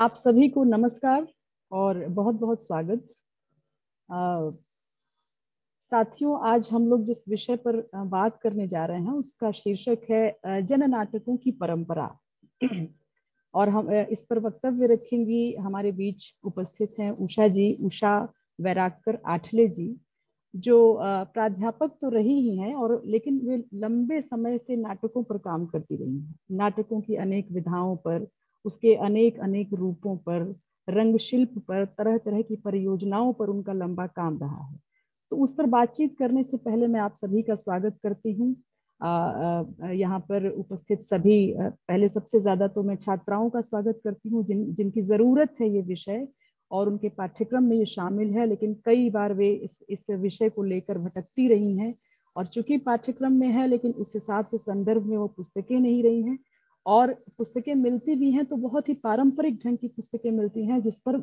आप सभी को नमस्कार और बहुत बहुत स्वागत साथियों आज हम लोग जिस विषय पर बात करने जा रहे हैं उसका शीर्षक है जन नाटकों की परंपरा और हम इस पर वक्तव्य रखेंगी हमारे बीच उपस्थित हैं उषा जी उषा वैरागकर आठले जी जो प्राध्यापक तो रही ही हैं और लेकिन वे लंबे समय से नाटकों पर काम करती रही हैं नाटकों की अनेक विधाओं पर उसके अनेक अनेक रूपों पर रंग शिल्प पर तरह तरह की परियोजनाओं पर उनका लंबा काम रहा है तो उस पर बातचीत करने से पहले मैं आप सभी का स्वागत करती हूँ यहाँ पर उपस्थित सभी पहले सबसे ज़्यादा तो मैं छात्राओं का स्वागत करती हूँ जिन जिनकी ज़रूरत है ये विषय और उनके पाठ्यक्रम में ये शामिल है लेकिन कई बार वे इस इस विषय को लेकर भटकती रही हैं और चूंकि पाठ्यक्रम में है लेकिन उस हिसाब से संदर्भ में वो पुस्तकें नहीं रही हैं और पुस्तकें मिलती भी हैं तो बहुत ही पारंपरिक ढंग की पुस्तकें मिलती हैं जिस पर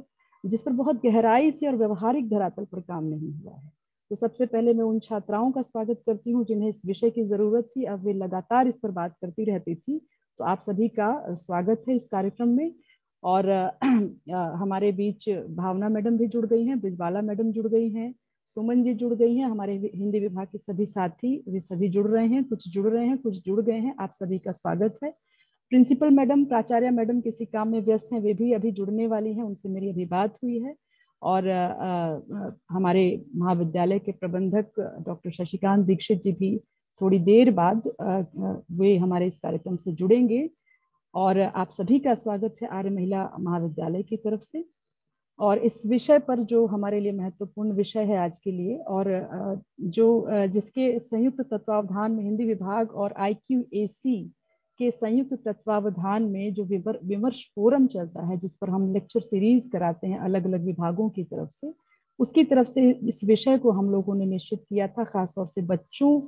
जिस पर बहुत गहराई से और व्यवहारिक धरातल पर काम नहीं हुआ है तो सबसे पहले मैं उन छात्राओं का स्वागत करती हूँ जिन्हें इस विषय की ज़रूरत थी अब वे लगातार इस पर बात करती रहती थी तो आप सभी का स्वागत है इस कार्यक्रम में और हमारे बीच भावना मैडम भी जुड़ गई हैं ब्रिजबाला मैडम जुड़ गई हैं सुमन जी जुड़ गई हैं हमारे हिंदी विभाग के सभी साथी वे सभी जुड़ रहे हैं कुछ जुड़ रहे हैं कुछ जुड़ गए हैं आप सभी का स्वागत है प्रिंसिपल मैडम प्राचार्य मैडम किसी काम में व्यस्त हैं वे भी अभी जुड़ने वाली हैं उनसे मेरी अभी बात हुई है और आ, आ, हमारे महाविद्यालय के प्रबंधक डॉक्टर शशिकांत दीक्षित जी भी थोड़ी देर बाद आ, वे हमारे इस कार्यक्रम से जुड़ेंगे और आप सभी का स्वागत है आर्य महिला महाविद्यालय की तरफ से और इस विषय पर जो हमारे लिए महत्वपूर्ण विषय है आज के लिए और जो जिसके संयुक्त तत्वावधान में हिंदी विभाग और आई क्यू ए सी के संयुक्त तत्वावधान में जो विमर्श फोरम चलता है जिस पर हम लेक्चर सीरीज कराते हैं अलग अलग विभागों की तरफ से उसकी तरफ से इस विषय को हम लोगों ने निश्चित किया था खासतौर से बच्चों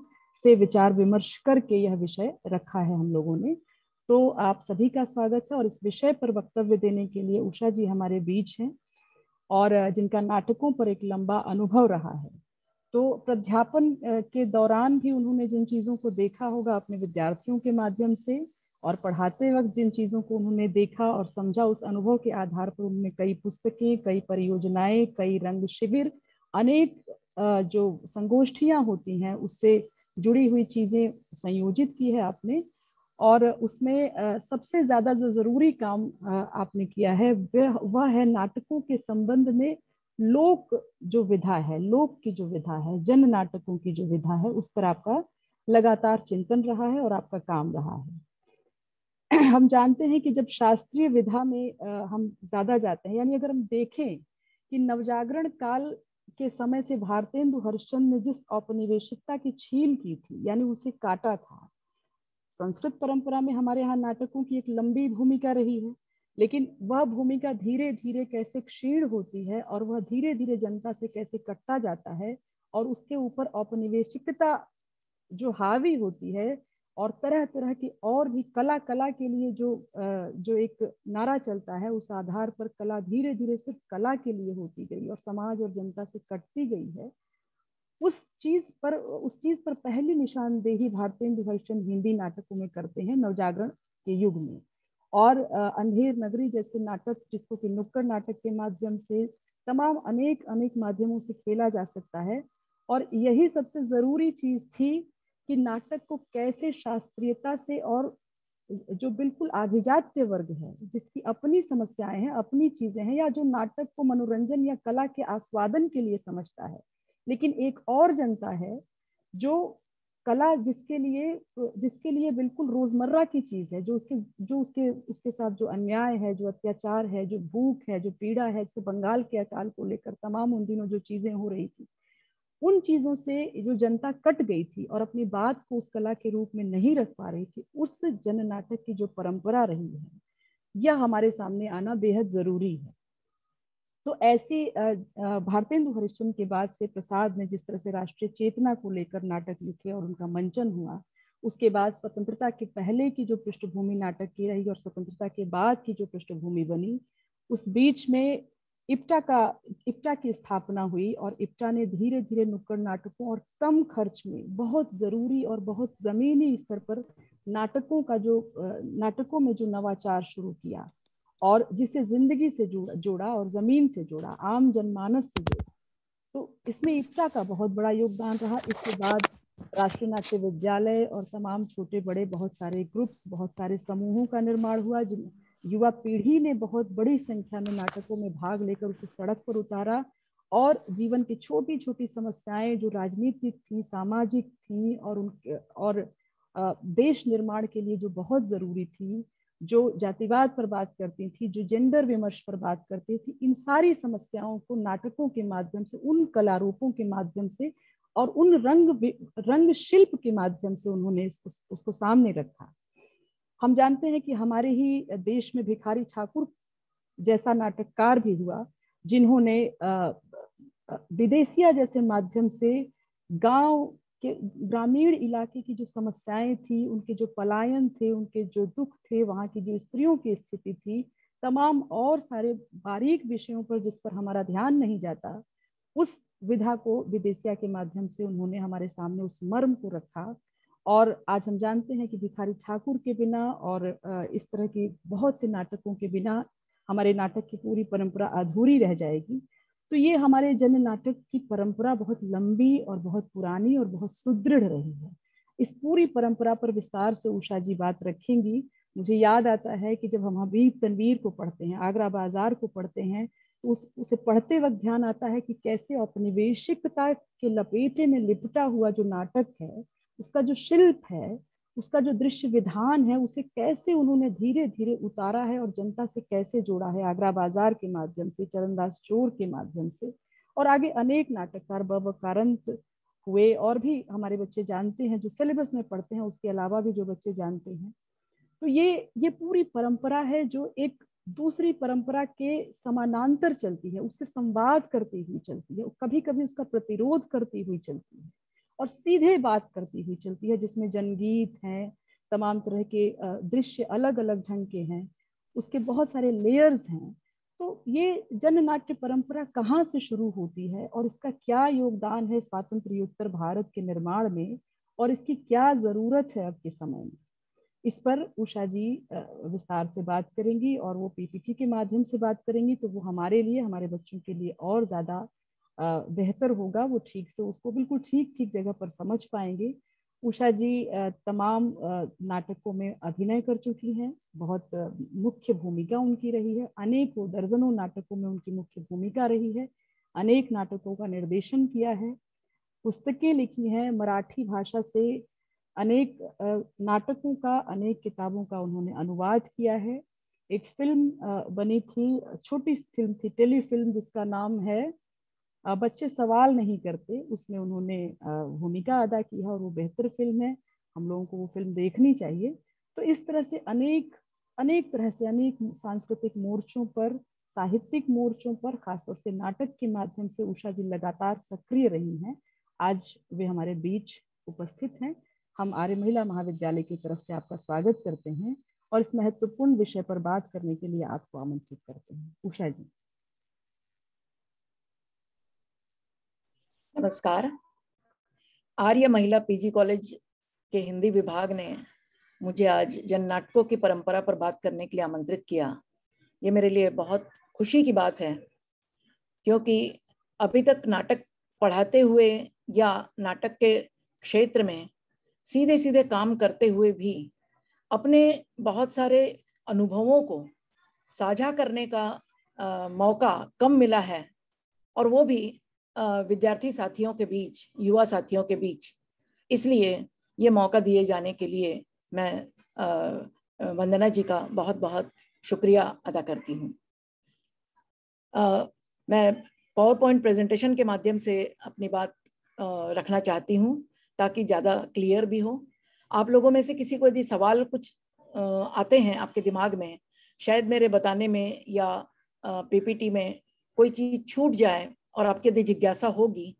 से विचार विमर्श करके यह विषय रखा है हम लोगों ने तो आप सभी का स्वागत है और इस विषय पर वक्तव्य देने के लिए उषा जी हमारे बीच हैं और जिनका नाटकों पर एक लंबा अनुभव रहा है तो प्राध्यापन के दौरान भी उन्होंने जिन चीज़ों को देखा होगा अपने विद्यार्थियों के माध्यम से और पढ़ाते वक्त जिन चीज़ों को उन्होंने देखा और समझा उस अनुभव के आधार पर उन्होंने कई पुस्तकें कई परियोजनाएं कई रंग शिविर अनेक जो संगोष्ठियां होती हैं उससे जुड़ी हुई चीज़ें संयोजित की है आपने और उसमें सबसे ज़्यादा जो ज़रूरी काम आपने किया है वह वह है नाटकों के संबंध में लोक जो विधा है लोक की जो विधा है जन नाटकों की जो विधा है उस पर आपका लगातार चिंतन रहा है और आपका काम रहा है हम जानते हैं कि जब शास्त्रीय विधा में हम ज़्यादा जाते हैं यानी अगर हम देखें कि नवजागरण काल के समय से भारतेंदु हरिश्चंद्र ने जिस औपनिवेशिकता की छील की थी यानी उसे काटा था संस्कृत परंपरा में हमारे यहाँ नाटकों की एक लंबी भूमिका रही है लेकिन वह भूमिका धीरे धीरे कैसे क्षीण होती है और वह धीरे धीरे जनता से कैसे कटता जाता है और उसके ऊपर औपनिवेशिकता जो हावी होती है और तरह तरह की और भी कला कला के लिए जो जो एक नारा चलता है उस आधार पर कला धीरे धीरे सिर्फ कला के लिए होती गई और समाज और जनता से कटती गई है उस चीज पर उस चीज पर पहली निशानदेही भारतीय हरिश्चंद्र हिंदी नाटकों में करते हैं नवजागरण के युग में और अंधेर नगरी जैसे नाटक जिसको कि नुक्कड़ नाटक के माध्यम से तमाम अनेक अनेक माध्यमों से खेला जा सकता है और यही सबसे ज़रूरी चीज़ थी कि नाटक को कैसे शास्त्रीयता से और जो बिल्कुल आभिजात्य वर्ग है जिसकी अपनी समस्याएं हैं अपनी चीज़ें हैं या जो नाटक को मनोरंजन या कला के आस्वादन के लिए समझता है लेकिन एक और जनता है जो कला जिसके लिए जिसके लिए बिल्कुल रोजमर्रा की चीज है जो उसके जो उसके उसके साथ जो अन्याय है जो अत्याचार है जो भूख है जो पीड़ा है जैसे बंगाल के अकाल को लेकर तमाम उन दिनों जो चीजें हो रही थी उन चीजों से जो जनता कट गई थी और अपनी बात को उस कला के रूप में नहीं रख पा रही थी उस जननाटक की जो परंपरा रही है यह हमारे सामने आना बेहद जरूरी है तो ऐसी भारतेंदु हरिश्चंद्र के बाद से प्रसाद ने जिस तरह से राष्ट्रीय चेतना को लेकर नाटक लिखे और उनका मंचन हुआ उसके बाद स्वतंत्रता के पहले की जो पृष्ठभूमि नाटक की रही और स्वतंत्रता के बाद की जो पृष्ठभूमि बनी उस बीच में इप्टा का इप्टा की स्थापना हुई और इप्टा ने धीरे धीरे नुक्कड़ नाटकों और कम खर्च में बहुत ज़रूरी और बहुत ज़मीनी स्तर पर नाटकों का जो नाटकों में जो नवाचार शुरू किया और जिसे जिंदगी से जोड़ा और जमीन से जोड़ा आम जनमानस से जोड़ा तो इसमें इफ्टा का बहुत बड़ा योगदान रहा इसके बाद राष्ट्रीय नाट्य विद्यालय और तमाम छोटे बड़े बहुत सारे ग्रुप्स बहुत सारे समूहों का निर्माण हुआ जिन युवा पीढ़ी ने बहुत बड़ी संख्या में नाटकों में भाग लेकर उसे सड़क पर उतारा और जीवन की छोटी छोटी समस्याएं जो राजनीतिक थी सामाजिक थी और उनके और देश निर्माण के लिए जो बहुत ज़रूरी थी जो जातिवाद पर बात करती थी जो जेंडर विमर्श पर बात करती थी इन सारी समस्याओं को नाटकों के माध्यम से उन कलारूपों के माध्यम से और उन रंग रंग शिल्प के माध्यम से उन्होंने उसको सामने रखा हम जानते हैं कि हमारे ही देश में भिखारी ठाकुर जैसा नाटककार भी हुआ जिन्होंने विदेशिया जैसे माध्यम से गांव कि ग्रामीण इलाके की जो समस्याएं थी उनके जो पलायन थे उनके जो दुख थे वहाँ की जो स्त्रियों की स्थिति थी तमाम और सारे बारीक विषयों पर जिस पर हमारा ध्यान नहीं जाता उस विधा को विदेशिया के माध्यम से उन्होंने हमारे सामने उस मर्म को रखा और आज हम जानते हैं कि भिखारी ठाकुर के बिना और इस तरह के बहुत से नाटकों के बिना हमारे नाटक की पूरी परंपरा अधूरी रह जाएगी तो ये हमारे जन नाटक की परंपरा बहुत लंबी और बहुत पुरानी और बहुत सुदृढ़ रही है इस पूरी परंपरा पर विस्तार से उषा जी बात रखेंगी मुझे याद आता है कि जब हम हबीब तनवीर को पढ़ते हैं आगरा बाजार को पढ़ते हैं तो उस उसे पढ़ते वक्त ध्यान आता है कि कैसे औपनिवेशिकता के लपेटे में लिपटा हुआ जो नाटक है उसका जो शिल्प है उसका जो दृश्य विधान है उसे कैसे उन्होंने धीरे धीरे उतारा है और जनता से कैसे जोड़ा है आगरा बाजार के माध्यम से चरणदास चोर के माध्यम से और आगे अनेक नाटककार कारंत हुए और भी हमारे बच्चे जानते हैं जो सिलेबस में पढ़ते हैं उसके अलावा भी जो बच्चे जानते हैं तो ये ये पूरी परंपरा है जो एक दूसरी परंपरा के समानांतर चलती है उससे संवाद करती हुई चलती है कभी कभी उसका प्रतिरोध करती हुई चलती है और सीधे बात करती हुई चलती है जिसमें जनगीत हैं तमाम तरह के दृश्य अलग अलग ढंग के हैं उसके बहुत सारे लेयर्स हैं तो ये जननाट्य परंपरा कहाँ से शुरू होती है और इसका क्या योगदान है स्वातंत्र भारत के निर्माण में और इसकी क्या ज़रूरत है अब के समय में इस पर उषा जी विस्तार से बात करेंगी और वो पीपीटी के माध्यम से बात करेंगी तो वो हमारे लिए हमारे बच्चों के लिए और ज़्यादा बेहतर होगा वो ठीक से उसको बिल्कुल ठीक ठीक जगह पर समझ पाएंगे उषा जी तमाम नाटकों में अभिनय कर चुकी हैं बहुत मुख्य भूमिका उनकी रही है अनेकों दर्जनों नाटकों में उनकी मुख्य भूमिका रही है अनेक नाटकों का निर्देशन किया है पुस्तकें लिखी हैं मराठी भाषा से अनेक नाटकों का अनेक किताबों का उन्होंने अनुवाद किया है एक फिल्म बनी थी छोटी फिल्म थी टेली फिल्म जिसका नाम है बच्चे सवाल नहीं करते उसमें उन्होंने भूमिका अदा की है और वो बेहतर फिल्म है हम लोगों को वो फिल्म देखनी चाहिए तो इस तरह से अनेक अनेक तरह से अनेक सांस्कृतिक मोर्चों पर साहित्यिक मोर्चों पर खासतौर से नाटक के माध्यम से उषा जी लगातार सक्रिय रही हैं आज वे हमारे बीच उपस्थित हैं हम आर्य महिला महाविद्यालय की तरफ से आपका स्वागत करते हैं और इस महत्वपूर्ण विषय पर बात करने के लिए आपको आमंत्रित करते हैं उषा जी नमस्कार आर्य महिला पीजी कॉलेज के हिंदी विभाग ने मुझे आज जन नाटकों की परंपरा पर बात करने के लिए आमंत्रित किया ये मेरे लिए बहुत खुशी की बात है क्योंकि अभी तक नाटक पढ़ाते हुए या नाटक के क्षेत्र में सीधे सीधे काम करते हुए भी अपने बहुत सारे अनुभवों को साझा करने का आ, मौका कम मिला है और वो भी विद्यार्थी साथियों के बीच युवा साथियों के बीच इसलिए ये मौका दिए जाने के लिए मैं वंदना जी का बहुत बहुत शुक्रिया अदा करती हूँ मैं पावर पॉइंट प्रेजेंटेशन के माध्यम से अपनी बात रखना चाहती हूँ ताकि ज़्यादा क्लियर भी हो आप लोगों में से किसी को यदि सवाल कुछ आते हैं आपके दिमाग में शायद मेरे बताने में या पीपीटी में कोई चीज़ छूट जाए और आपके यदि जिज्ञासा होगी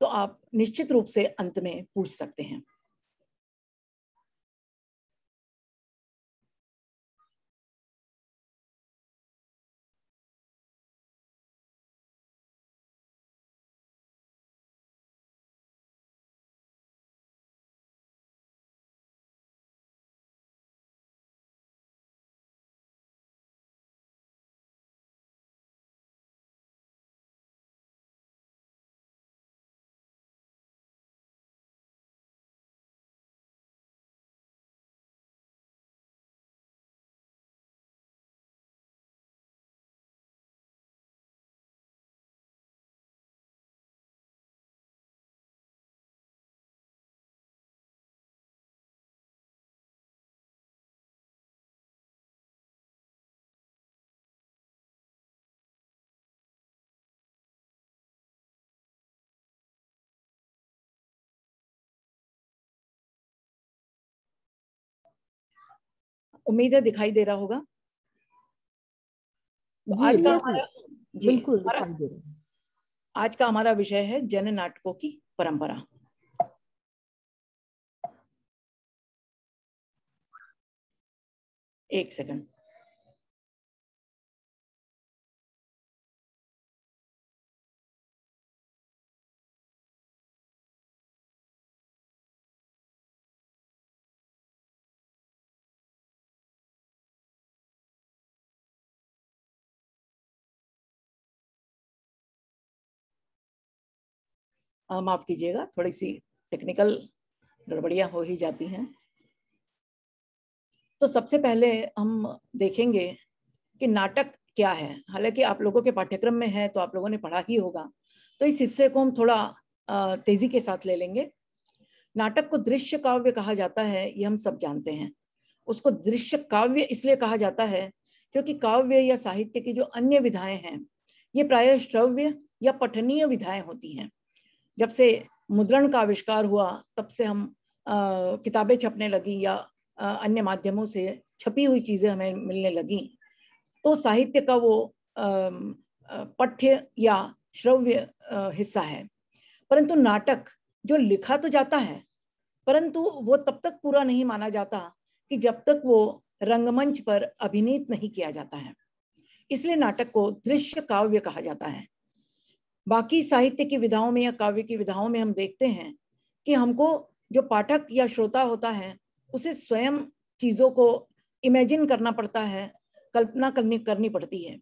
तो आप निश्चित रूप से अंत में पूछ सकते हैं उम्मीद है दिखाई दे रहा होगा आज का बिल्कुल आज का हमारा विषय है जन नाटकों की परंपरा एक सेकंड माफ़ कीजिएगा थोड़ी सी टेक्निकल गड़बड़ियां हो ही जाती हैं तो सबसे पहले हम देखेंगे कि नाटक क्या है हालांकि आप लोगों के पाठ्यक्रम में है तो आप लोगों ने पढ़ा ही होगा तो इस हिस्से को हम थोड़ा तेजी के साथ ले लेंगे नाटक को दृश्य काव्य कहा जाता है ये हम सब जानते हैं उसको दृश्य काव्य इसलिए कहा जाता है क्योंकि काव्य या साहित्य की जो अन्य विधाएं हैं ये प्राय श्रव्य या पठनीय विधाएं होती हैं जब से मुद्रण का आविष्कार हुआ तब से हम किताबें छपने लगी या अन्य माध्यमों से छपी हुई चीज़ें हमें मिलने लगी तो साहित्य का वो पठ्य या श्रव्य हिस्सा है परंतु नाटक जो लिखा तो जाता है परंतु वो तब तक पूरा नहीं माना जाता कि जब तक वो रंगमंच पर अभिनीत नहीं किया जाता है इसलिए नाटक को दृश्य काव्य कहा जाता है बाकी साहित्य की विधाओं में या काव्य की विधाओं में हम देखते हैं कि हमको जो पाठक या श्रोता होता है उसे स्वयं चीज़ों को इमेजिन करना पड़ता है कल्पना करनी करनी पड़ती है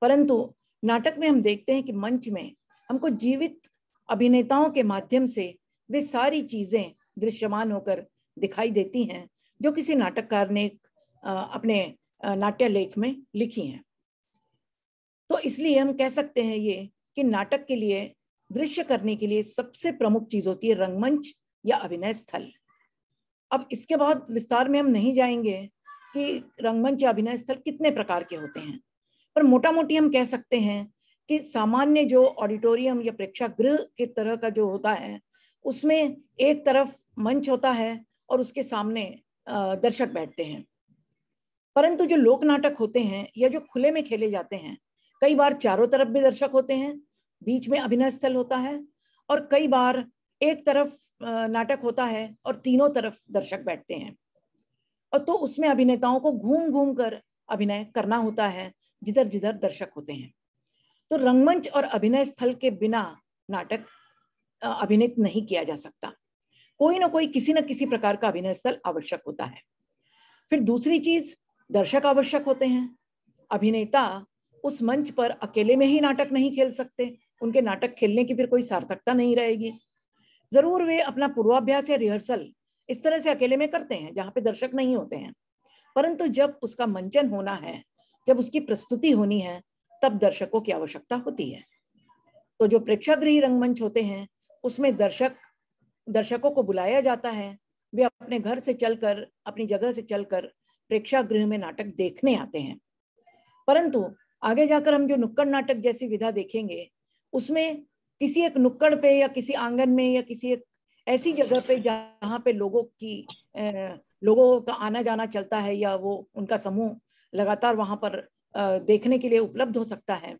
परंतु नाटक में हम देखते हैं कि मंच में हमको जीवित अभिनेताओं के माध्यम से वे सारी चीज़ें दृश्यमान होकर दिखाई देती हैं जो किसी नाटककार ने अपने नाट्य लेख में लिखी हैं तो इसलिए हम कह सकते हैं ये कि नाटक के लिए दृश्य करने के लिए सबसे प्रमुख चीज होती है रंगमंच या अभिनय स्थल अब इसके बहुत विस्तार में हम नहीं जाएंगे कि रंगमंच या अभिनय स्थल कितने प्रकार के होते हैं पर मोटा मोटी हम कह सकते हैं कि सामान्य जो ऑडिटोरियम या प्रेक्षागृह के तरह का जो होता है उसमें एक तरफ मंच होता है और उसके सामने दर्शक बैठते हैं परंतु जो लोक नाटक होते हैं या जो खुले में खेले जाते हैं कई बार चारों तरफ भी दर्शक होते हैं बीच में अभिनय स्थल होता है और कई बार एक तरफ नाटक होता है और तीनों तरफ दर्शक बैठते हैं और तो उसमें अभिनेताओं को घूम घूम कर अभिनय करना होता है जिधर जिधर दर्शक होते हैं तो रंगमंच और अभिनय स्थल के बिना नाटक अभिनय नहीं किया जा सकता कोई ना कोई किसी न किसी प्रकार का अभिनय स्थल आवश्यक होता है फिर दूसरी चीज दर्शक आवश्यक होते हैं अभिनेता उस मंच पर अकेले में ही नाटक नहीं खेल सकते उनके नाटक खेलने की फिर कोई सार्थकता नहीं रहेगी जरूर वे अपना पूर्वाभ्यास या रिहर्सल इस तरह से अकेले में करते हैं जहां पे दर्शक नहीं होते हैं परंतु जब उसका मंचन होना है जब उसकी प्रस्तुति होनी है तब दर्शकों की आवश्यकता होती है तो जो प्रेक्षागृह रंगमंच होते हैं उसमें दर्शक दर्शकों को बुलाया जाता है वे अपने घर से चलकर अपनी जगह से चलकर प्रेक्षागृह में नाटक देखने आते हैं परंतु आगे जाकर हम जो नुक्कड़ नाटक जैसी विधा देखेंगे उसमें किसी एक नुक्कड़ पे या किसी आंगन में या किसी एक ऐसी जगह पे जहाँ पे लोगों की लोगों का आना जाना चलता है या वो उनका समूह लगातार वहां पर देखने के लिए उपलब्ध हो सकता है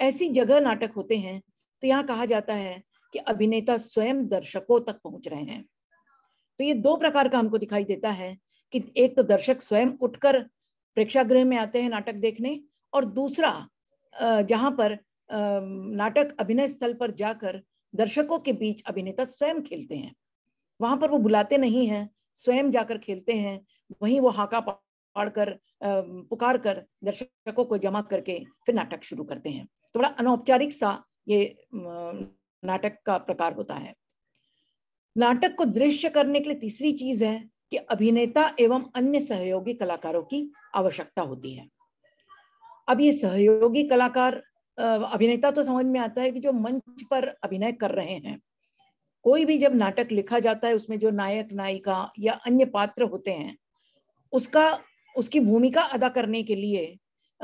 ऐसी जगह नाटक होते हैं तो यहाँ कहा जाता है कि अभिनेता स्वयं दर्शकों तक पहुंच रहे हैं तो ये दो प्रकार का हमको दिखाई देता है कि एक तो दर्शक स्वयं उठकर प्रेक्षागृह में आते हैं नाटक देखने और दूसरा जहाँ पर नाटक अभिनय स्थल पर जाकर दर्शकों के बीच अभिनेता स्वयं खेलते हैं वहां पर वो बुलाते नहीं हैं स्वयं जाकर खेलते हैं वहीं वो हाका पाड़ कर पुकार कर दर्शकों को जमा करके फिर नाटक शुरू करते हैं तो बड़ा अनौपचारिक सा ये नाटक का प्रकार होता है नाटक को दृश्य करने के लिए तीसरी चीज है कि अभिनेता एवं अन्य सहयोगी कलाकारों की आवश्यकता होती है अब ये सहयोगी कलाकार अभिनेता तो समझ में आता है कि जो मंच पर अभिनय कर रहे हैं कोई भी जब नाटक लिखा जाता है उसमें जो नायक नायिका या अन्य पात्र होते हैं उसका उसकी भूमिका अदा करने के लिए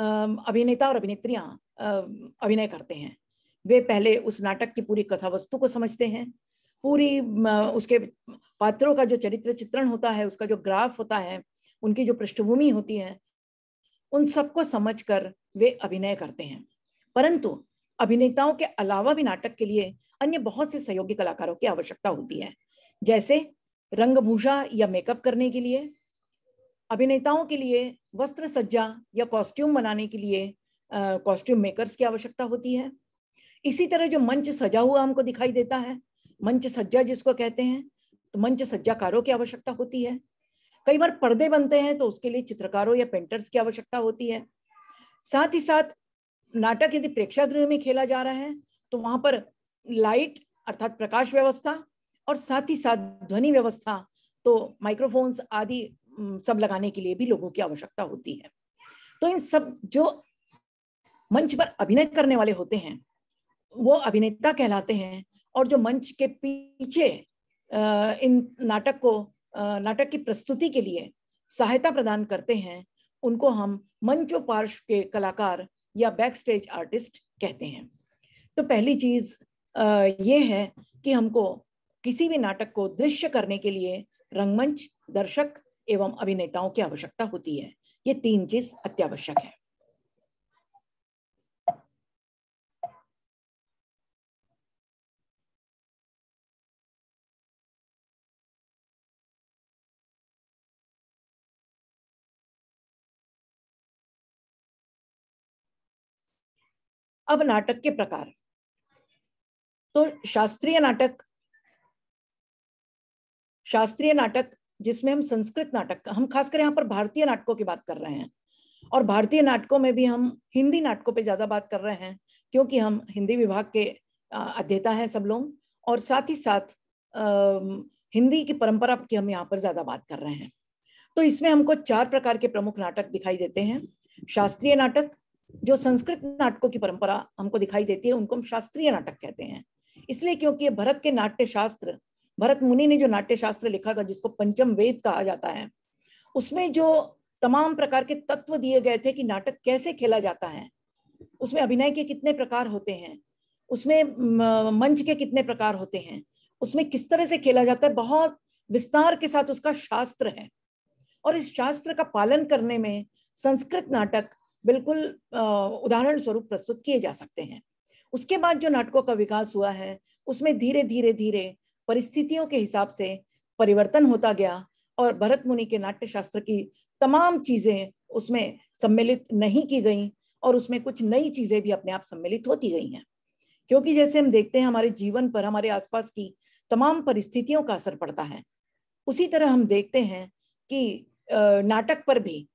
अभिनेता और अभिनेत्रियां अभिनय करते हैं वे पहले उस नाटक की पूरी कथा वस्तु को समझते हैं पूरी उसके पात्रों का जो चरित्र चित्रण होता है उसका जो ग्राफ होता है उनकी जो पृष्ठभूमि होती है उन सबको समझ कर वे अभिनय करते हैं परंतु अभिनेताओं के अलावा भी नाटक के लिए अन्य बहुत से सहयोगी कलाकारों की आवश्यकता होती है जैसे रंगभूषा या मेकअप करने के लिए अभिनेताओं के लिए वस्त्र सज्जा या कॉस्ट्यूम बनाने के लिए कॉस्ट्यूम मेकर्स की आवश्यकता होती है इसी तरह जो मंच सजा हुआ हमको दिखाई देता है मंच सज्जा जिसको कहते हैं तो मंच सज्जाकारों की आवश्यकता होती है कई बार पर्दे बनते हैं तो उसके लिए चित्रकारों या पेंटर्स की आवश्यकता होती है साथ ही साथ नाटक यदि प्रेक्षागृह में खेला जा रहा है तो वहां पर लाइट अर्थात प्रकाश व्यवस्था और साथ ही साथ ध्वनि व्यवस्था तो माइक्रोफोन्स आदि सब लगाने के लिए भी लोगों की आवश्यकता होती है तो इन सब जो मंच पर अभिनय करने वाले होते हैं वो अभिनेता कहलाते हैं और जो मंच के पीछे इन नाटक को नाटक की प्रस्तुति के लिए सहायता प्रदान करते हैं उनको हम पार्श्व के कलाकार या बैक स्टेज आर्टिस्ट कहते हैं तो पहली चीज ये है कि हमको किसी भी नाटक को दृश्य करने के लिए रंगमंच दर्शक एवं अभिनेताओं की आवश्यकता होती है ये तीन चीज अत्यावश्यक है अब नाटक के प्रकार तो शास्त्रीय नाटक शास्त्रीय नाटक जिसमें हम संस्कृत नाटक हम खासकर यहाँ पर भारतीय नाटकों की बात कर रहे हैं और भारतीय नाटकों में भी हम हिंदी नाटकों पे ज्यादा बात कर रहे हैं क्योंकि हम हिंदी विभाग के अध्येता हैं सब लोग और साथ ही साथ हिंदी की परंपरा की हम यहाँ पर ज्यादा बात कर रहे हैं तो इसमें हमको चार प्रकार के प्रमुख नाटक दिखाई देते हैं शास्त्रीय नाटक जो संस्कृत नाटकों की परंपरा हमको दिखाई देती है उनको हम शास्त्रीय नाटक कहते हैं इसलिए क्योंकि भरत के नाट्य शास्त्र भरत मुनि ने जो नाट्य शास्त्र लिखा था जिसको पंचम वेद कहा जाता है उसमें जो तमाम प्रकार के तत्व दिए गए थे कि नाटक कैसे खेला जाता है उसमें अभिनय के कितने प्रकार होते हैं उसमें मंच के कितने प्रकार होते हैं उसमें किस तरह से खेला जाता है बहुत विस्तार के साथ उसका शास्त्र है और इस शास्त्र का पालन करने में संस्कृत नाटक बिल्कुल उदाहरण स्वरूप प्रस्तुत किए जा सकते हैं उसके बाद जो नाटकों का विकास हुआ है उसमें धीरे धीरे धीरे परिस्थितियों के हिसाब से परिवर्तन होता गया और भरत मुनि के नाट्य शास्त्र की तमाम चीजें उसमें सम्मिलित नहीं की गई और उसमें कुछ नई चीजें भी अपने आप सम्मिलित होती गई हैं क्योंकि जैसे हम देखते हैं हमारे जीवन पर हमारे आसपास की तमाम परिस्थितियों का असर पड़ता है उसी तरह हम देखते हैं कि नाटक पर भी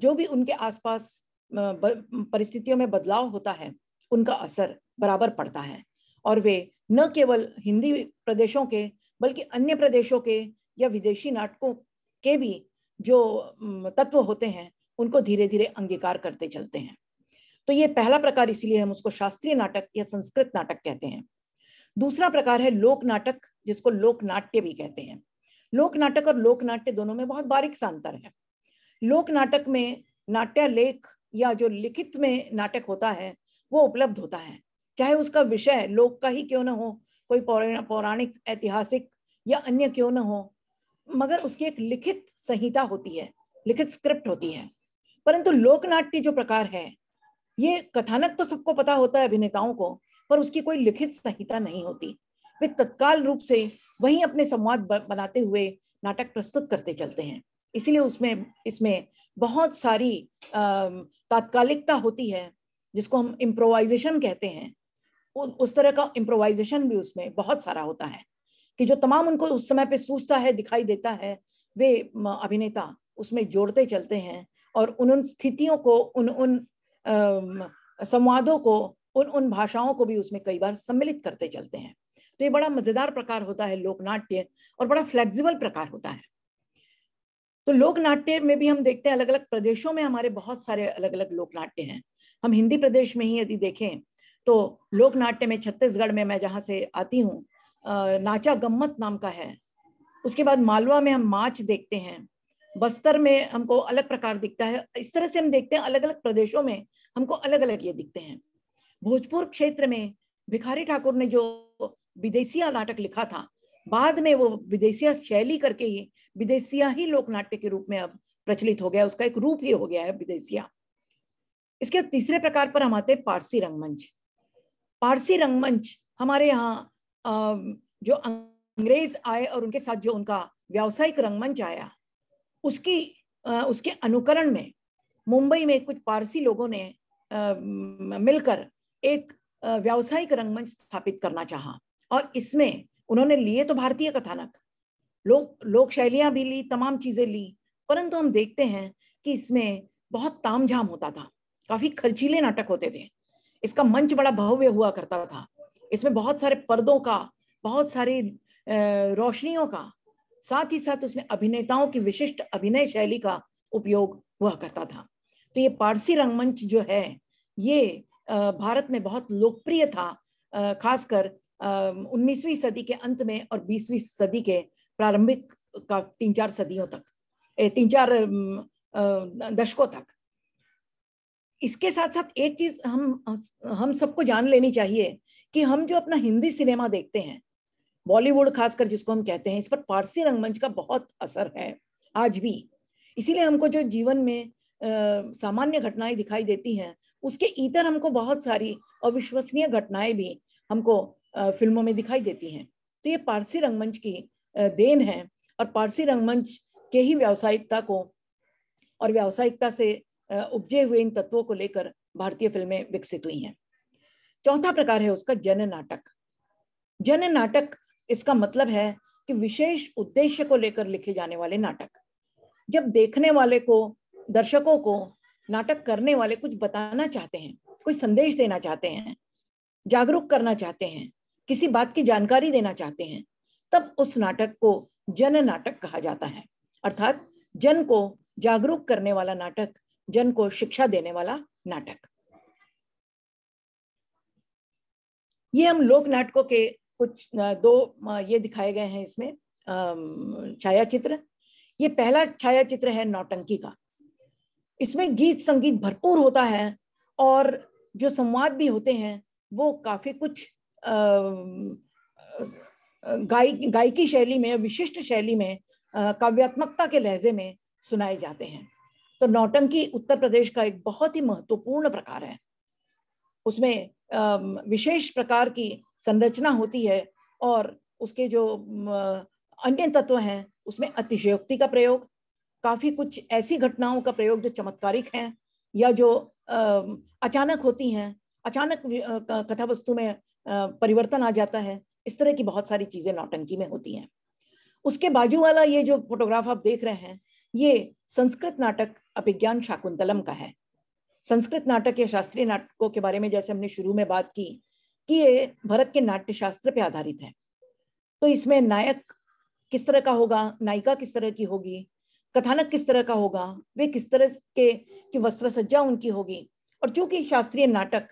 जो भी उनके आसपास परिस्थितियों में बदलाव होता है उनका असर बराबर पड़ता है और वे न केवल हिंदी प्रदेशों के बल्कि अन्य प्रदेशों के या विदेशी नाटकों के भी जो तत्व होते हैं उनको धीरे धीरे अंगीकार करते चलते हैं तो ये पहला प्रकार इसलिए हम उसको शास्त्रीय नाटक या संस्कृत नाटक कहते हैं दूसरा प्रकार है लोक नाटक जिसको लोक नाट्य भी कहते हैं लोक नाटक और लोक नाट्य दोनों में बहुत बारीक सा अंतर है लोक नाटक में नाट्य लेख या जो लिखित में नाटक होता है वो उपलब्ध होता है चाहे उसका विषय लोक का ही क्यों ना हो कोई पौराणिक ऐतिहासिक या अन्य क्यों ना हो मगर उसकी एक लिखित संहिता होती है लिखित स्क्रिप्ट होती है परंतु लोकनाट्य जो प्रकार है ये कथानक तो सबको पता होता है अभिनेताओं को पर उसकी कोई लिखित संहिता नहीं होती वे तत्काल रूप से वहीं अपने संवाद बनाते हुए नाटक प्रस्तुत करते चलते हैं इसीलिए उसमें इसमें बहुत सारी तात्कालिकता होती है जिसको हम इम्प्रोवाइजेशन कहते हैं उस तरह का इम्प्रोवाइजेशन भी उसमें बहुत सारा होता है कि जो तमाम उनको उस समय पे सूझता है दिखाई देता है वे अभिनेता उसमें जोड़ते चलते हैं और उन उन स्थितियों को उन उन संवादों को उन उन भाषाओं को भी उसमें कई बार सम्मिलित करते चलते हैं तो ये बड़ा मज़ेदार प्रकार होता है लोकनाट्य और बड़ा फ्लेक्सिबल प्रकार होता है तो लोक नाट्य में भी हम देखते हैं अलग अलग प्रदेशों में हमारे बहुत सारे अलग अलग लोक नाट्य हैं हम हिंदी प्रदेश में ही यदि देखें तो लोक नाट्य में छत्तीसगढ़ में मैं जहाँ से आती हूँ नाचा गम्मत नाम का है उसके बाद मालवा में हम माच देखते हैं बस्तर में हमको अलग प्रकार दिखता है इस तरह से हम देखते हैं अलग अलग प्रदेशों में हमको अलग अलग ये दिखते हैं भोजपुर क्षेत्र में भिखारी ठाकुर ने जो विदेशिया नाटक लिखा था बाद में वो विदेशिया शैली करके ही विदेशिया ही लोक नाट्य के रूप में अब प्रचलित हो गया उसका एक रूप ही हो गया है विदेशिया इसके तीसरे प्रकार पर हम आते हैं पारसी रंगमंच पारसी रंगमंच हमारे यहाँ जो अंग्रेज आए और उनके साथ जो उनका व्यावसायिक रंगमंच आया उसकी उसके अनुकरण में मुंबई में कुछ पारसी लोगों ने मिलकर एक व्यावसायिक रंगमंच स्थापित करना चाहा और इसमें उन्होंने लिए तो भारतीय कथानक लोक लोक शैलियां भी ली तमाम चीजें ली परंतु हम देखते हैं कि इसमें बहुत तामझाम होता था काफी खर्चीले नाटक होते थे इसका मंच बड़ा भव्य हुआ करता था इसमें बहुत सारे पर्दों का बहुत सारी रोशनियों का साथ ही साथ उसमें अभिनेताओं की विशिष्ट अभिनय शैली का उपयोग हुआ करता था तो ये पारसी रंगमंच जो है ये भारत में बहुत लोकप्रिय था खासकर उन्नीसवीं सदी के अंत में और बीसवीं सदी के प्रारंभिक का तीन चार सदियों तक तीन चार दशकों तक इसके साथ साथ एक चीज हम हम सबको जान लेनी चाहिए कि हम जो अपना हिंदी सिनेमा देखते हैं बॉलीवुड खासकर जिसको हम कहते हैं इस पर पारसी रंगमंच का बहुत असर है आज भी इसीलिए हमको जो जीवन में सामान्य घटनाएं दिखाई देती हैं उसके इतर हमको बहुत सारी अविश्वसनीय घटनाएं भी हमको फिल्मों में दिखाई देती हैं तो ये पारसी रंगमंच की देन है और पारसी रंगमंच के ही व्यावसायिकता को और व्यावसायिकता से उपजे हुए इन तत्वों को लेकर भारतीय फिल्में विकसित हुई हैं चौथा प्रकार है उसका जन नाटक जन नाटक इसका मतलब है कि विशेष उद्देश्य को लेकर लिखे जाने वाले नाटक जब देखने वाले को दर्शकों को नाटक करने वाले कुछ बताना चाहते हैं कोई संदेश देना चाहते हैं जागरूक करना चाहते हैं किसी बात की जानकारी देना चाहते हैं तब उस नाटक को जन नाटक कहा जाता है अर्थात जन को जागरूक करने वाला नाटक जन को शिक्षा देने वाला नाटक ये हम लोक नाटकों के कुछ दो ये दिखाए गए हैं इसमें छायाचित्र ये पहला छायाचित्र है नौटंकी का इसमें गीत संगीत भरपूर होता है और जो संवाद भी होते हैं वो काफी कुछ गाय गायकी शैली में विशिष्ट शैली में काव्यात्मकता के लहजे में सुनाए जाते हैं तो नौटंकी उत्तर प्रदेश का एक बहुत ही महत्वपूर्ण प्रकार है उसमें विशेष प्रकार की संरचना होती है और उसके जो अन्य तत्व हैं उसमें अतिशयोक्ति का प्रयोग काफ़ी कुछ ऐसी घटनाओं का प्रयोग जो चमत्कारिक हैं या जो अचानक होती हैं अचानक कथा वस्तु में परिवर्तन आ जाता है इस तरह की बहुत सारी चीजें नौटंकी में होती हैं उसके बाजू वाला ये जो फोटोग्राफ आप देख रहे हैं ये संस्कृत नाटक अभिज्ञान शाकुंतलम का है संस्कृत नाटक या शास्त्रीय नाटकों के बारे में जैसे हमने शुरू में बात की कि ये भरत के नाट्य शास्त्र पे आधारित है तो इसमें नायक किस तरह का होगा नायिका किस तरह की होगी कथानक किस तरह का होगा वे किस तरह के की वस्त्र सज्जा उनकी होगी और चूंकि शास्त्रीय नाटक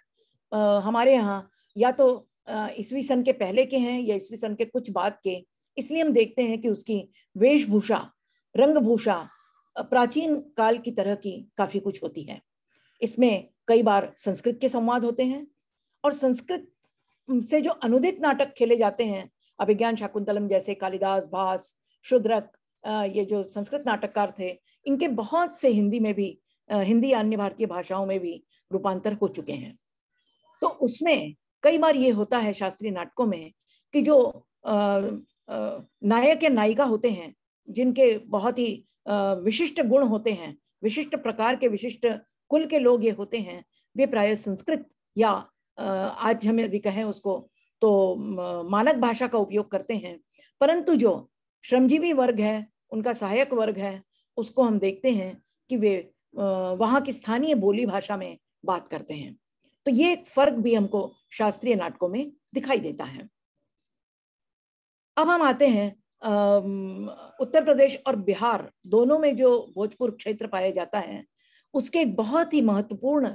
आ, हमारे यहाँ या तो ईस्वी सन के पहले के हैं या ईस्वी सन के कुछ बाद के इसलिए हम देखते हैं कि उसकी वेशभूषा रंगभूषा प्राचीन काल की तरह की काफी कुछ होती है इसमें कई बार संस्कृत के संवाद होते हैं और संस्कृत से जो अनुदित नाटक खेले जाते हैं अभिज्ञान शाकुंतलम जैसे कालिदास भास शुद्रक ये जो संस्कृत नाटककार थे इनके बहुत से हिंदी में भी हिंदी अन्य भारतीय भाषाओं में भी रूपांतर हो चुके हैं तो उसमें कई बार ये होता है शास्त्रीय नाटकों में कि जो नायक या नायिका होते हैं जिनके बहुत ही विशिष्ट गुण होते हैं विशिष्ट प्रकार के विशिष्ट कुल के लोग ये होते हैं वे प्राय संस्कृत या आज हम यदि कहें उसको तो मानक भाषा का उपयोग करते हैं परंतु जो श्रमजीवी वर्ग है उनका सहायक वर्ग है उसको हम देखते हैं कि वे वहाँ की स्थानीय बोली भाषा में बात करते हैं तो ये फर्क भी हमको शास्त्रीय नाटकों में दिखाई देता है अब हम आते हैं उत्तर प्रदेश और बिहार दोनों में जो भोजपुर क्षेत्र पाया जाता है उसके एक बहुत ही महत्वपूर्ण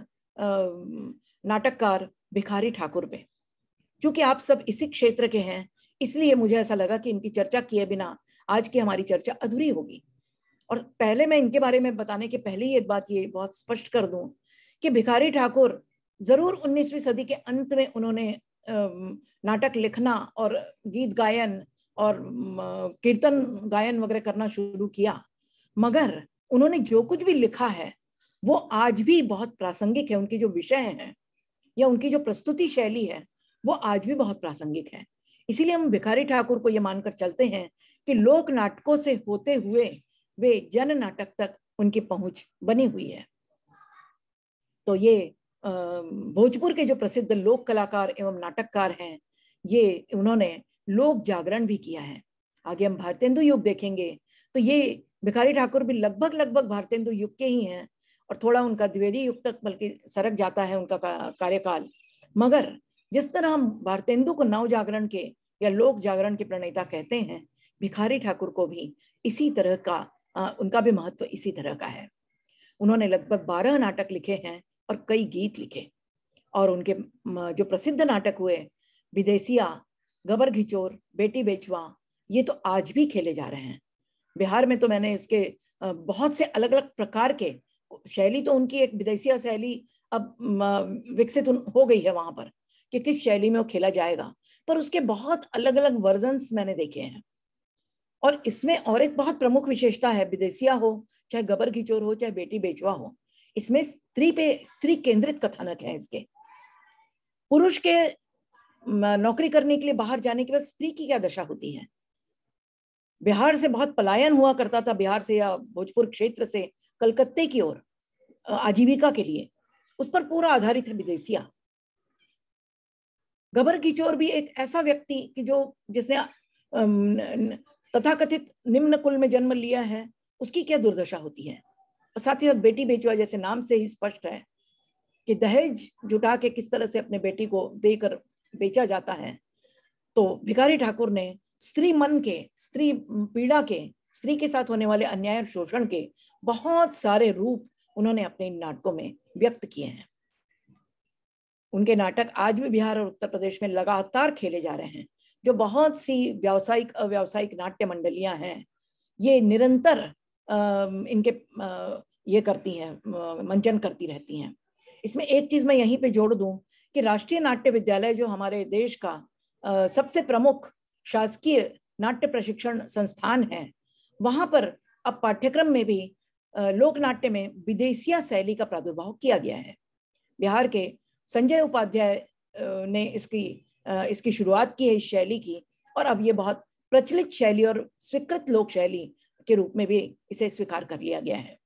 नाटककार भिखारी ठाकुर पे क्योंकि आप सब इसी क्षेत्र के हैं इसलिए मुझे ऐसा लगा कि इनकी चर्चा किए बिना आज की हमारी चर्चा अधूरी होगी और पहले मैं इनके बारे में बताने के पहले ही एक बात ये बहुत स्पष्ट कर दूं कि भिखारी ठाकुर जरूर 19वीं सदी के अंत में उन्होंने नाटक लिखना और गीत गायन और कीर्तन गायन वगैरह करना शुरू किया मगर उन्होंने जो कुछ भी लिखा है वो आज भी बहुत प्रासंगिक है उनके जो विषय हैं या उनकी जो प्रस्तुति शैली है वो आज भी बहुत प्रासंगिक है इसीलिए हम भिखारी ठाकुर को ये मानकर चलते हैं कि लोक नाटकों से होते हुए वे जन नाटक तक उनकी पहुंच बनी हुई है तो ये भोजपुर के जो प्रसिद्ध लोक कलाकार एवं नाटककार हैं ये उन्होंने लोक जागरण भी किया है आगे हम भारतेंदु युग देखेंगे तो ये भिखारी ठाकुर भी लगभग लगभग भारतेंदु युग के ही हैं और थोड़ा उनका द्विवेदी युग तक बल्कि सरक जाता है उनका कार्यकाल मगर जिस तरह हम भारतेंदु को नव जागरण के या लोक जागरण के प्रणेता कहते हैं भिखारी ठाकुर को भी इसी तरह का उनका भी महत्व इसी तरह का है उन्होंने लगभग बारह नाटक लिखे हैं और कई गीत लिखे और उनके जो प्रसिद्ध नाटक हुए विदेशिया गबर घिचोर बेटी बेचवा ये तो आज भी खेले जा रहे हैं बिहार में तो मैंने इसके बहुत से अलग अलग प्रकार के शैली तो उनकी एक विदेशिया शैली अब विकसित हो गई है वहां पर कि किस शैली में वो खेला जाएगा पर उसके बहुत अलग अलग वर्जन मैंने देखे हैं और इसमें और एक बहुत प्रमुख विशेषता है विदेशिया हो चाहे गबर घिचोर हो चाहे बेटी बेचवा हो इसमें स्त्री पे स्त्री केंद्रित कथानक है इसके पुरुष के नौकरी करने के लिए बाहर जाने के बाद स्त्री की क्या दशा होती है बिहार से बहुत पलायन हुआ करता था बिहार से या भोजपुर क्षेत्र से कलकत्ते की ओर आजीविका के लिए उस पर पूरा आधारित है विदेशिया गबर किचोर भी एक ऐसा व्यक्ति कि जो जिसने तथाकथित निम्न कुल में जन्म लिया है उसकी क्या दुर्दशा होती है और साथ ही साथ बेटी बेचुआ जैसे नाम से ही स्पष्ट है कि दहेज जुटा के किस तरह से अपने बेटी को देकर बेचा जाता है तो भिखारी ठाकुर ने स्त्री मन के स्त्री पीड़ा के स्त्री के साथ होने वाले अन्याय और शोषण के बहुत सारे रूप उन्होंने अपने इन नाटकों में व्यक्त किए हैं उनके नाटक आज भी बिहार और उत्तर प्रदेश में लगातार खेले जा रहे हैं जो बहुत सी व्यावसायिक अव्यावसायिक नाट्य मंडलियां हैं ये निरंतर इनके ये करती हैं मंचन करती रहती हैं इसमें एक चीज मैं यहीं पे जोड़ दूं कि राष्ट्रीय नाट्य विद्यालय जो हमारे देश का सबसे प्रमुख शासकीय नाट्य प्रशिक्षण संस्थान है वहां पर अब पाठ्यक्रम में भी लोक नाट्य में विदेशिया शैली का प्रादुर्भाव किया गया है बिहार के संजय उपाध्याय ने इसकी इसकी शुरुआत की है इस शैली की और अब ये बहुत प्रचलित शैली और स्वीकृत लोक शैली के रूप में भी इसे स्वीकार कर लिया गया है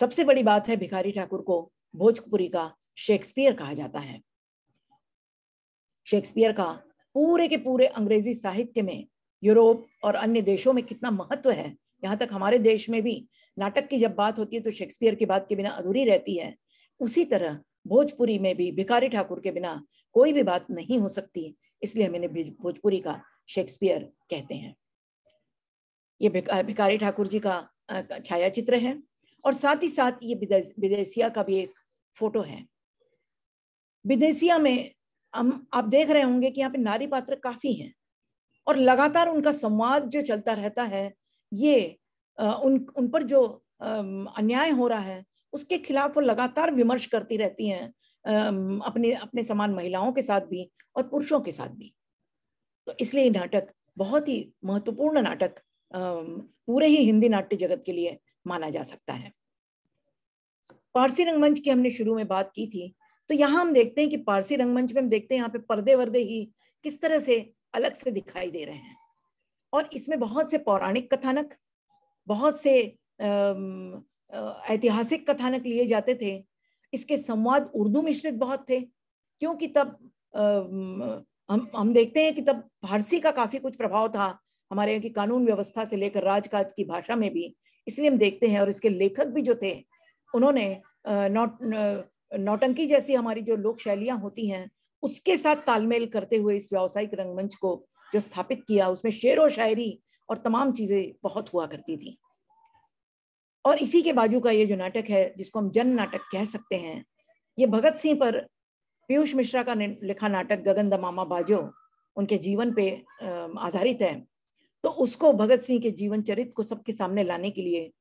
सबसे बड़ी बात है भिखारी ठाकुर को भोजपुरी का शेक्सपियर कहा जाता है शेक्सपियर का पूरे के पूरे अंग्रेजी साहित्य में यूरोप और अन्य देशों में कितना महत्व है यहाँ तक हमारे देश में भी नाटक की जब बात होती है तो शेक्सपियर की बात के बिना अधूरी रहती है उसी तरह भोजपुरी में भी भिखारी ठाकुर के बिना कोई भी बात नहीं हो सकती इसलिए हम इन्हें भोजपुरी का शेक्सपियर कहते हैं ये भिकारी ठाकुर जी का छाया चित्र है और साथ ही साथ ये विदेशिया का भी एक फोटो है विदेशिया में हम आप देख रहे होंगे कि यहाँ पे नारी पात्र काफी हैं और लगातार उनका संवाद जो चलता रहता है ये उन उन पर जो अन्याय हो रहा है उसके खिलाफ वो लगातार विमर्श करती रहती हैं अपने अपने समान महिलाओं के साथ भी और पुरुषों के साथ भी तो इसलिए नाटक बहुत ही महत्वपूर्ण नाटक पूरे ही हिंदी नाट्य जगत के लिए माना जा सकता है पारसी रंगमंच की हमने शुरू में बात की थी तो यहाँ हम देखते हैं कि पारसी रंगमंच में हम देखते हैं यहाँ पे पर्दे वर्दे ही किस तरह से अलग से दिखाई दे रहे हैं और इसमें बहुत से पौराणिक कथानक बहुत से ऐतिहासिक कथानक लिए जाते थे इसके संवाद उर्दू मिश्रित बहुत थे क्योंकि तब आ, हम हम देखते हैं कि तब फारसी का काफी कुछ प्रभाव था हमारे यहाँ की कानून व्यवस्था से लेकर राजकाज की भाषा में भी इसलिए हम देखते हैं और इसके लेखक भी जो थे उन्होंने नौट नौटंकी जैसी हमारी जो लोक शैलियां होती हैं उसके साथ तालमेल करते हुए इस व्यावसायिक रंगमंच को जो स्थापित किया उसमें शेर व शायरी और तमाम चीज़ें बहुत हुआ करती थी और इसी के बाजू का ये जो नाटक है जिसको हम जन नाटक कह सकते हैं ये भगत सिंह पर पीयूष मिश्रा का लिखा नाटक गगन द मामा बाजो उनके जीवन पे आधारित है तो उसको भगत सिंह के जीवन चरित को सबके सामने लाने के लिए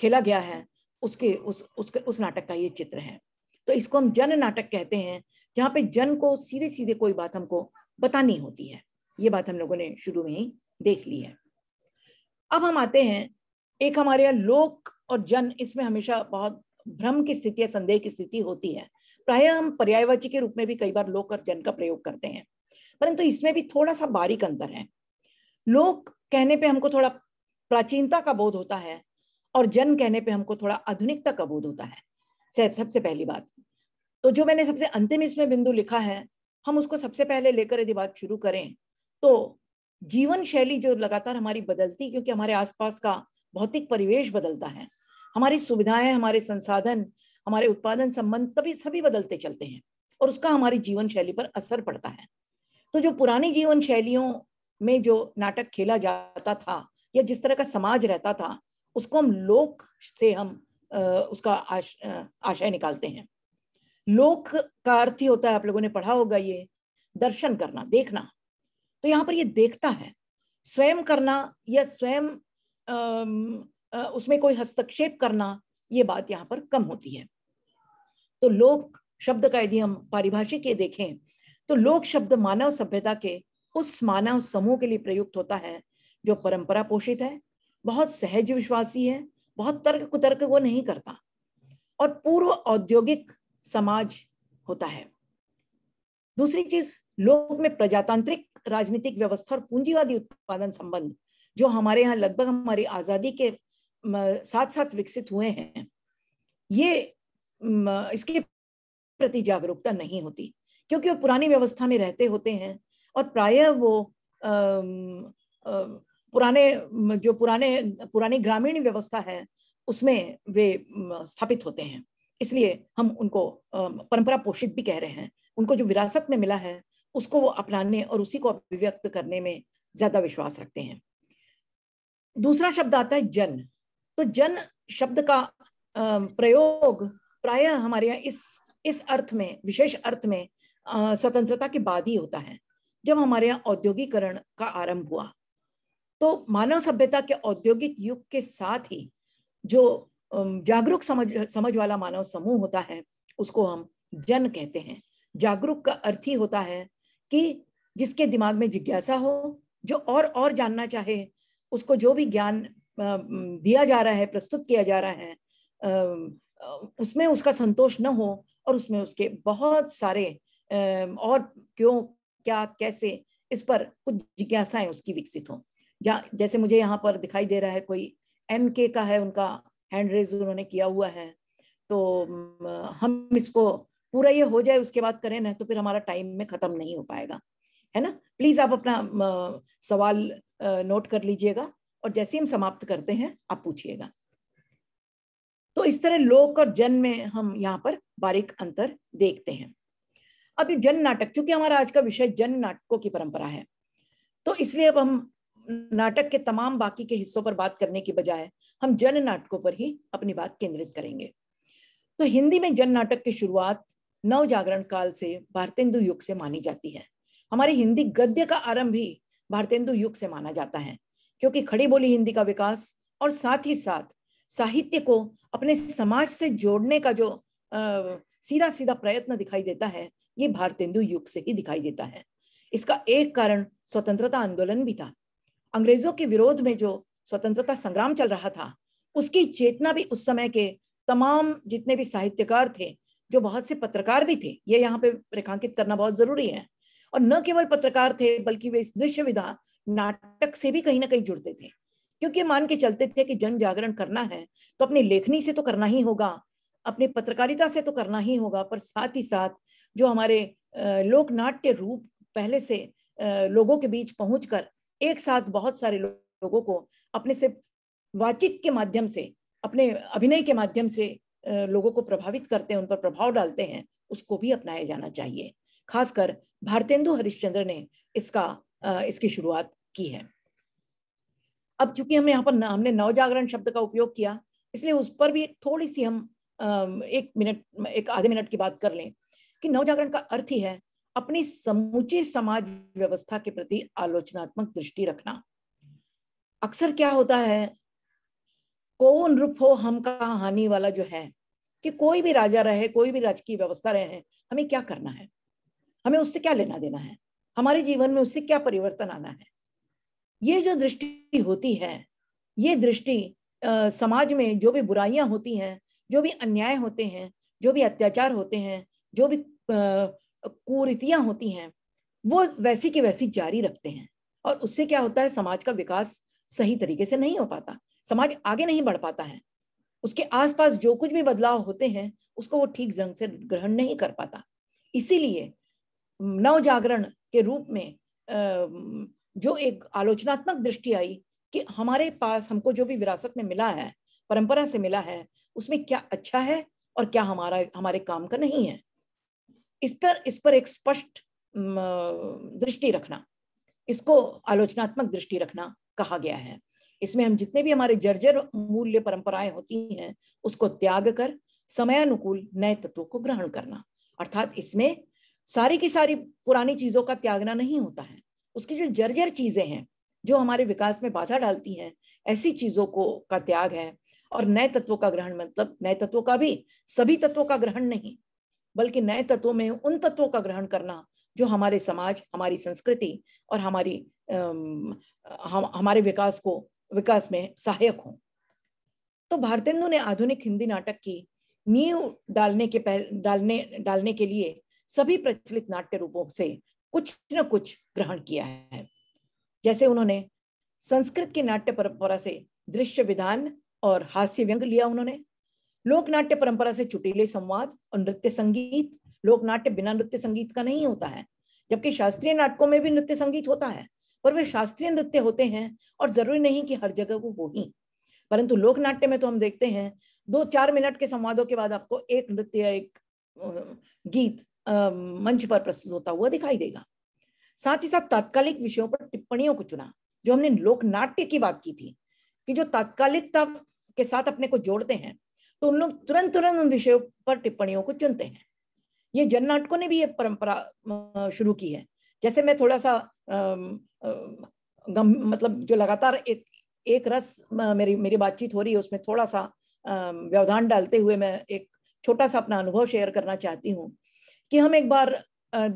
खेला गया है उसके उस उसके उस नाटक का ये चित्र है तो इसको हम जन नाटक कहते हैं जहाँ पे जन को सीधे सीधे कोई बात हमको बतानी होती है ये बात हम लोगों ने शुरू में ही देख ली है अब हम आते हैं एक हमारे यहाँ लोक और जन इसमें हमेशा बहुत भ्रम की स्थिति या संदेह की स्थिति होती है प्राय हम पर्यायवाची के रूप में भी कई बार लोक और जन का प्रयोग करते हैं परंतु इसमें भी थोड़ा सा बारीक अंतर है लोक कहने पे हमको थोड़ा प्राचीनता का बोध होता है और जन कहने पे हमको थोड़ा आधुनिकता का बोध होता है सबसे पहली बात तो जो मैंने सबसे अंतिम इसमें बिंदु लिखा है हम उसको सबसे पहले लेकर यदि बात शुरू करें तो जीवन शैली जो लगातार हमारी बदलती क्योंकि हमारे आसपास का भौतिक परिवेश बदलता है हमारी सुविधाएं हमारे संसाधन हमारे उत्पादन संबंध तभी सभी बदलते चलते हैं और उसका हमारी जीवन शैली पर असर पड़ता है तो जो पुरानी जीवन शैलियों में जो नाटक खेला जाता था या जिस तरह का समाज रहता था उसको हम लोक से हम उसका आश, आशय निकालते हैं लोक का अर्थ ही होता है आप लोगों ने पढ़ा होगा ये दर्शन करना देखना तो यहाँ पर ये देखता है स्वयं करना या स्वयं उसमें कोई हस्तक्षेप करना ये बात यहाँ पर कम होती है तो लोक शब्द का यदि हम पारिभाषिक ये देखें तो लोक शब्द मानव सभ्यता के उस मानव समूह के लिए प्रयुक्त होता है जो परंपरा पोषित है बहुत सहज विश्वासी है बहुत तर्क कुतर्क वो नहीं करता और पूर्व औद्योगिक समाज होता है दूसरी चीज लोक में प्रजातांत्रिक राजनीतिक व्यवस्था और पूंजीवादी उत्पादन संबंध जो हमारे यहाँ लगभग हमारी आजादी के साथ साथ विकसित हुए हैं ये इसके प्रति जागरूकता नहीं होती क्योंकि वो पुरानी व्यवस्था में रहते होते हैं और प्राय वो पुराने जो पुराने पुरानी ग्रामीण व्यवस्था है उसमें वे स्थापित होते हैं इसलिए हम उनको परंपरा पोषित भी कह रहे हैं उनको जो विरासत में मिला है उसको वो अपनाने और उसी को अभिव्यक्त करने में ज्यादा विश्वास रखते हैं दूसरा शब्द आता है जन तो जन शब्द का प्रयोग प्राय हमारे यहाँ इस इस अर्थ में विशेष अर्थ में स्वतंत्रता के बाद ही होता है जब हमारे यहाँ औद्योगिकरण का आरंभ हुआ तो मानव सभ्यता के औद्योगिक युग के साथ ही जो जागरूक समझ समझ वाला मानव समूह होता है उसको हम जन कहते हैं जागरूक का अर्थ ही होता है कि जिसके दिमाग में जिज्ञासा हो जो और और जानना चाहे उसको जो भी ज्ञान दिया जा रहा है प्रस्तुत किया जा रहा है उसमें उसका संतोष न हो और उसमें उसके बहुत सारे और क्यों क्या कैसे इस पर कुछ जिज्ञासाएं उसकी विकसित हों जैसे मुझे यहाँ पर दिखाई दे रहा है कोई एन के का है उनका हैंड रेज उन्होंने किया हुआ है तो हम इसको पूरा ये हो जाए उसके बाद करें ना तो फिर हमारा टाइम में ख़त्म नहीं हो पाएगा है ना प्लीज़ आप अपना सवाल नोट कर लीजिएगा और जैसे हम समाप्त करते हैं आप पूछिएगा तो इस तरह लोक और जन में हम यहाँ पर बारीक अंतर देखते हैं अब ये जन नाटक क्योंकि हमारा आज का विषय जन नाटकों की परंपरा है तो इसलिए अब हम नाटक के तमाम बाकी के हिस्सों पर बात करने की बजाय हम जन नाटकों पर ही अपनी बात केंद्रित करेंगे तो हिंदी में जन नाटक की शुरुआत नव जागरण काल से भारतेंदु युग से मानी जाती है हमारे हिंदी गद्य का आरंभ भी भारतेंदु युग से माना जाता है क्योंकि खड़ी बोली हिंदी का विकास और साथ ही साथ साहित्य को अपने समाज से जोड़ने का जो आ, सीधा सीधा प्रयत्न दिखाई देता है ये भारतेंदु युग से ही दिखाई देता है इसका एक कारण स्वतंत्रता आंदोलन भी था अंग्रेजों के विरोध में जो स्वतंत्रता संग्राम चल रहा था उसकी चेतना भी उस समय के तमाम जितने भी साहित्यकार थे जो बहुत से पत्रकार भी थे ये यहाँ पे रेखांकित करना बहुत जरूरी है और न केवल पत्रकार थे बल्कि वे इस दृश्य विधा नाटक से भी कहीं ना कहीं जुड़ते थे क्योंकि मान के चलते थे कि जन जागरण करना है तो अपनी लेखनी से तो करना ही होगा अपनी पत्रकारिता से तो करना ही होगा पर साथ ही साथ जो हमारे लोक नाट्य रूप पहले से लोगों के बीच पहुंचकर एक साथ बहुत सारे लोगों को अपने से वाचिक के माध्यम से अपने अभिनय के माध्यम से लोगों को प्रभावित करते हैं उन पर प्रभाव डालते हैं उसको भी अपनाया जाना चाहिए खासकर भारतेंदु हरिश्चंद्र ने इसका इसकी शुरुआत की है अब चूंकि हमने यहाँ पर हमने नवजागरण शब्द का उपयोग किया इसलिए उस पर भी थोड़ी सी हम एक मिनट एक आधे मिनट की बात कर लें कि नवजागरण का अर्थ ही है अपनी समूची समाज व्यवस्था के प्रति आलोचनात्मक दृष्टि रखना अक्सर क्या होता है कौन रूप हो हम का हानि वाला जो है कि कोई भी राजा रहे कोई भी राजकीय व्यवस्था रहे हमें क्या करना है हमें उससे क्या लेना देना है हमारे जीवन में उससे क्या परिवर्तन आना है ये जो दृष्टि होती है ये दृष्टि समाज में जो भी बुराइयां होती हैं जो भी अन्याय होते हैं जो भी अत्याचार होते हैं जो भी कुरीतियां होती हैं वो वैसी की वैसी जारी रखते हैं और उससे क्या होता है समाज का विकास सही तरीके से नहीं हो पाता समाज आगे नहीं बढ़ पाता है उसके आसपास जो कुछ भी बदलाव होते हैं उसको वो ठीक ढंग से ग्रहण नहीं कर पाता इसीलिए नव जागरण के रूप में जो एक आलोचनात्मक दृष्टि आई कि हमारे पास हमको जो भी विरासत में मिला है परंपरा से मिला है उसमें क्या अच्छा है और क्या हमारा हमारे काम का नहीं है इस पर इस पर एक स्पष्ट दृष्टि रखना इसको आलोचनात्मक दृष्टि रखना कहा गया है इसमें हम जितने भी हमारे जर्जर मूल्य परंपराएं होती हैं उसको त्याग कर समयानुकूल नए तत्वों को ग्रहण करना अर्थात इसमें सारी की सारी पुरानी चीजों का त्यागना नहीं होता है उसकी जो जर्जर चीजें हैं जो हमारे विकास में बाधा डालती हैं ऐसी चीजों को का त्याग है और नए तत्वों का ग्रहण मतलब नए तत्वों का भी सभी तत्वों का ग्रहण नहीं बल्कि नए तत्वों में उन तत्वों का ग्रहण करना जो हमारे समाज हमारी संस्कृति और हमारी हम, हमारे विकास को विकास में सहायक हो तो भारतेंदु ने आधुनिक हिंदी नाटक की नींव डालने के पहले डालने डालने के लिए सभी प्रचलित नाट्य रूपों से कुछ न कुछ ग्रहण किया है जैसे उन्होंने संस्कृत की नाट्य परंपरा से दृश्य विधान और हास्य व्यंग लिया उन्होंने लोकनाट्य परंपरा से चुटीले संवाद और नृत्य संगीत लोकनाट्य बिना नृत्य संगीत का नहीं होता है जबकि शास्त्रीय नाटकों में भी नृत्य संगीत होता है पर वे शास्त्रीय नृत्य होते हैं और जरूरी नहीं कि हर जगह वो हो ही परंतु लोकनाट्य में तो हम देखते हैं दो चार मिनट के संवादों के बाद आपको एक नृत्य एक गीत मंच पर प्रस्तुत होता हुआ दिखाई देगा साथ ही साथ तात्कालिक विषयों पर टिप्पणियों को चुना जो हमने लोकनाट्य की बात की थी कि जो तात्कालिकता के साथ अपने को जोड़ते हैं तो उन लोग तुरंत तुरंत उन विषयों पर टिप्पणियों को चुनते हैं ये जन नाटकों ने भी ये परंपरा शुरू की है जैसे मैं थोड़ा सा गम मतलब जो लगातार एक एक रस मेरी मेरी बातचीत हो रही है उसमें थोड़ा सा व्यवधान डालते हुए मैं एक छोटा सा अपना अनुभव शेयर करना चाहती हूँ कि हम एक बार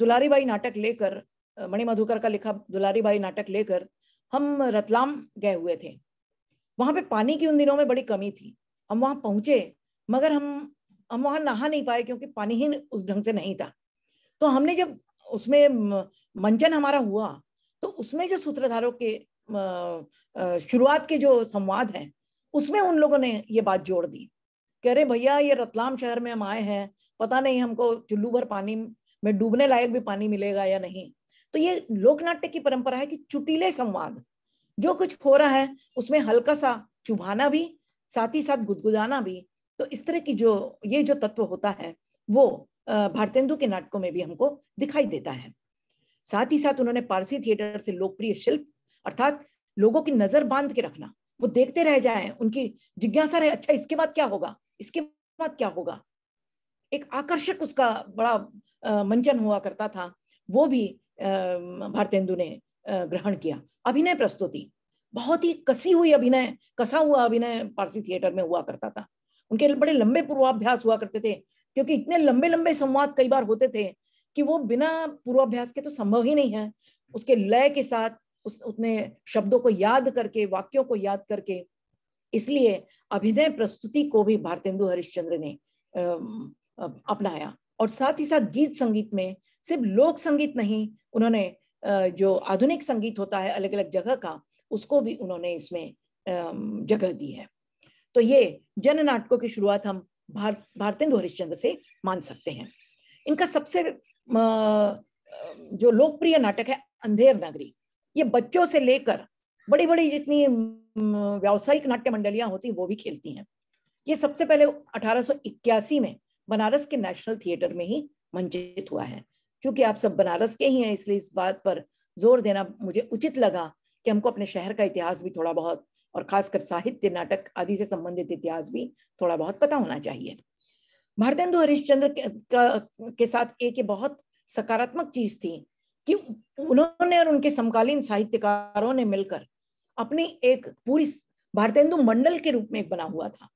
दुलारी बाई नाटक लेकर मणि मधुकर का लिखा दुलारी बाई नाटक लेकर हम रतलाम गए हुए थे वहां पे पानी की उन दिनों में बड़ी कमी थी हम वहां पहुंचे मगर हम हम वहां नहा नहीं पाए क्योंकि पानी ही उस ढंग से नहीं था तो हमने जब उसमें मंचन हमारा हुआ तो उसमें जो सूत्रधारों के शुरुआत के जो संवाद हैं उसमें उन लोगों ने ये बात जोड़ दी कह रहे भैया ये रतलाम शहर में हम आए हैं पता नहीं हमको चुल्लू भर पानी में डूबने लायक भी पानी मिलेगा या नहीं तो ये लोकनाट्य की परंपरा है कि चुटीले संवाद जो कुछ हो रहा है उसमें हल्का सा चुभाना भी साथ ही साथ गुदगुदाना भी तो इस तरह की जो ये जो तत्व होता है वो भारतेंदु के नाटकों में भी हमको दिखाई देता है साथ ही साथ उन्होंने पारसी थिएटर से लोकप्रिय शिल्प अर्थात लोगों की नजर बांध के रखना वो देखते रह जाए उनकी जिज्ञासा रहे अच्छा इसके बाद क्या होगा इसके बाद क्या होगा एक आकर्षक उसका बड़ा मंचन हुआ करता था वो भी भारतेंदु ने ग्रहण किया अभिनय प्रस्तुति बहुत ही कसी हुई अभिनय कसा हुआ अभिनय पारसी थिएटर में हुआ करता था उनके बड़े लंबे पूर्वाभ्यास हुआ करते थे क्योंकि इतने लंबे लंबे संवाद कई बार होते थे कि वो बिना पूर्वाभ्यास के तो संभव ही नहीं है उसके लय के साथ उस उतने शब्दों को याद करके वाक्यों को याद करके इसलिए अभिनय प्रस्तुति को भी भारतेंदु हरिश्चंद्र ने अपनाया और साथ ही साथ गीत संगीत में सिर्फ लोक संगीत नहीं उन्होंने जो आधुनिक संगीत होता है अलग अलग जगह का उसको भी उन्होंने इसमें जगह दी है तो ये जन नाटकों की शुरुआत हम भारत भारतेंदु हरिश्चंद्र से मान सकते हैं इनका सबसे जो लोकप्रिय नाटक है अंधेर नगरी ये बच्चों से लेकर बड़ी बड़ी जितनी व्यावसायिक नाट्य मंडलियां होती हैं वो भी खेलती हैं ये सबसे पहले 1881 में बनारस के नेशनल थिएटर में ही मंचित हुआ है क्योंकि आप सब बनारस के ही हैं इसलिए इस बात पर जोर देना मुझे उचित लगा कि हमको अपने शहर का इतिहास भी थोड़ा बहुत और खासकर साहित्य नाटक आदि से संबंधित इतिहास भी थोड़ा बहुत पता होना चाहिए भारतेंदु हरिश्चंद्र के, के साथ एक बहुत सकारात्मक चीज थी कि उन्होंने और उनके समकालीन साहित्यकारों ने मिलकर अपनी एक पूरी भारतेंदु मंडल के रूप में एक बना हुआ था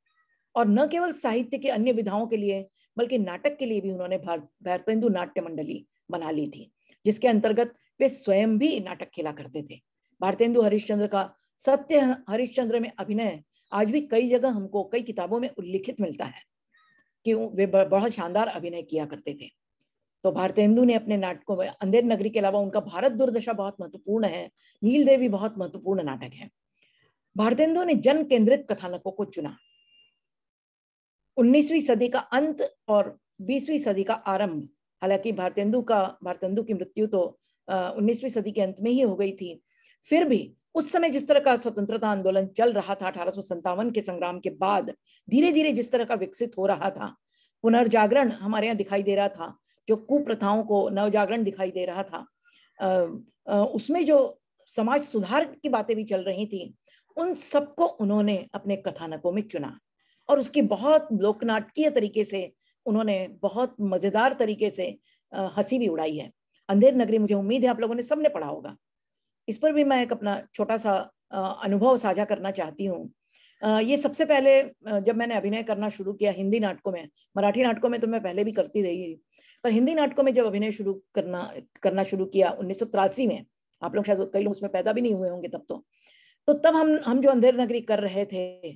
और न केवल साहित्य के अन्य विधाओं के लिए बल्कि नाटक के लिए भी उन्होंने भारतेंदु नाट्य मंडली बना ली थी जिसके अंतर्गत वे स्वयं भी नाटक खेला करते थे भारतेंदु हरिश्चंद्र का सत्य हरिश्चंद्र में अभिनय आज भी कई जगह हमको कई किताबों में उल्लिखित मिलता है कि वे बड़ा शानदार अभिनय किया करते थे तो भारतेंदु ने अपने नाटकों में अंधेर नगरी के अलावा उनका भारत दुर्दशा बहुत महत्वपूर्ण है नील देवी बहुत महत्वपूर्ण नाटक है भारतेंदु ने जन केंद्रित कथानकों को चुना 19वीं सदी का अंत और 20वीं सदी का आरंभ हालांकि भारतेंदु का भारतेंदु की मृत्यु तो उन्नीसवीं सदी के अंत में ही हो गई थी फिर भी उस समय जिस तरह का स्वतंत्रता आंदोलन चल रहा था अठारह के संग्राम के बाद धीरे धीरे जिस तरह का विकसित हो रहा था पुनर्जागरण हमारे यहाँ दिखाई दे रहा था जो कुप्रथाओं को नवजागरण दिखाई दे रहा था उसमें जो समाज सुधार की बातें भी चल रही थी उन सबको उन्होंने अपने कथानकों में चुना और उसकी बहुत लोकनाटकीय तरीके से उन्होंने बहुत मजेदार तरीके से हंसी भी उड़ाई है अंधेर नगरी मुझे उम्मीद है आप लोगों ने सबने पढ़ा होगा इस पर भी मैं एक अपना छोटा सा अनुभव साझा करना चाहती हूँ ये सबसे पहले जब मैंने अभिनय करना शुरू किया हिंदी नाटकों में मराठी नाटकों में तो मैं पहले भी करती रही पर हिंदी नाटकों में जब अभिनय शुरू करना करना शुरू किया उन्नीस में आप लोग शायद कई लोग उसमें पैदा भी नहीं हुए होंगे तब तो तो तब हम हम जो अंधेर नगरी कर रहे थे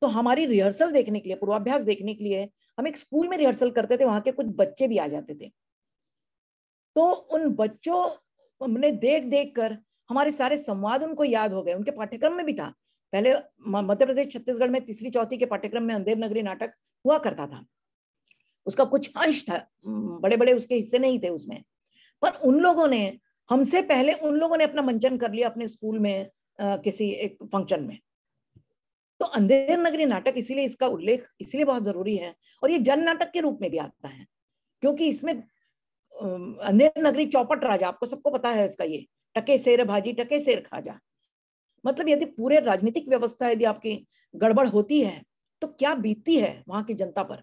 तो हमारी रिहर्सल देखने के लिए पूर्वाभ्यास देखने के लिए हम एक स्कूल में रिहर्सल करते थे वहां के कुछ बच्चे भी आ जाते थे तो उन बच्चों ने देख देख कर हमारे सारे संवाद उनको याद हो गए उनके पाठ्यक्रम में भी था पहले मध्य प्रदेश छत्तीसगढ़ में तीसरी चौथी के पाठ्यक्रम में अंधेर नगरी नाटक हुआ करता था उसका कुछ अंश था बड़े बड़े उसके हिस्से नहीं थे उसमें पर उन लोगों ने हमसे पहले उन लोगों ने अपना मंचन कर लिया अपने स्कूल में आ, किसी एक फंक्शन में तो अंधेर नगरी नाटक इसीलिए इसका उल्लेख इसीलिए बहुत जरूरी है और ये जन नाटक के रूप में भी आता है क्योंकि इसमें अंधेर नगरी चौपट राजा आपको सबको पता है इसका ये टके सेर भाजी टके सेर खा जा मतलब यदि पूरे राजनीतिक व्यवस्था यदि आपकी गड़बड़ होती है तो क्या बीतती है वहां की जनता पर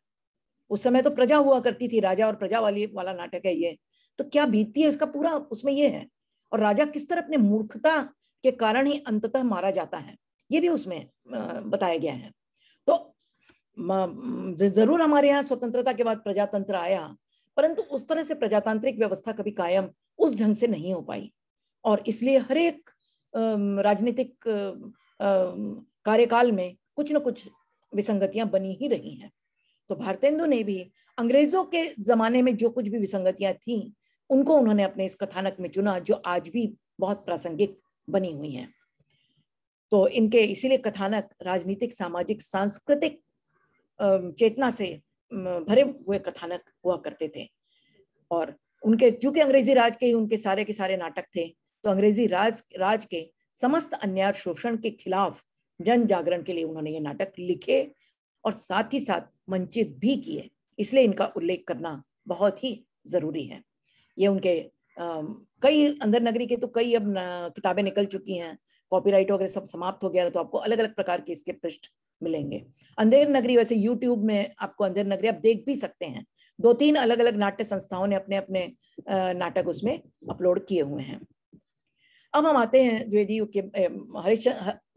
उस समय तो प्रजा हुआ करती थी राजा और प्रजा वाली वाला नाटक है ये तो क्या बीतती है इसका पूरा उसमें ये है और राजा किस तरह अपने मूर्खता के कारण ही अंततः मारा जाता है ये भी उसमें बताया गया है तो जरूर हमारे यहाँ स्वतंत्रता के बाद प्रजातंत्र आया परंतु उस तरह से प्रजातांत्रिक व्यवस्था कभी कायम उस ढंग से नहीं हो पाई और इसलिए हर एक राजनीतिक कार्यकाल में कुछ न कुछ विसंगतियां बनी ही रही हैं तो भारतेंदु ने भी अंग्रेजों के जमाने में जो कुछ भी विसंगतियां थी उनको उन्होंने अपने इस कथानक में चुना जो आज भी बहुत प्रासंगिक बनी हुई हैं तो इनके इसीलिए कथानक राजनीतिक सामाजिक सांस्कृतिक चेतना से भरे हुए कथानक हुआ करते थे और उनके चूंकि अंग्रेजी राज के ही उनके सारे के सारे नाटक थे तो अंग्रेजी राज राज के समस्त अन्याय शोषण के खिलाफ जन जागरण के लिए उन्होंने ये नाटक लिखे और साथ ही साथ मंचित भी किए इसलिए इनका उल्लेख करना बहुत ही जरूरी है ये उनके आ, कई अंदर नगरी के तो कई अब किताबें निकल चुकी हैं कॉपीराइट वगैरह सब समाप्त हो गया तो आपको अलग अलग प्रकार के इसके पृष्ठ मिलेंगे अंधेर नगरी वैसे यूट्यूब में आपको अंधेर नगरी आप देख भी सकते हैं दो तीन अलग अलग नाट्य संस्थाओं ने अपने अपने नाटक उसमें अपलोड किए हुए हैं अब हम आते हैं द्वेदी युग के हरिश्च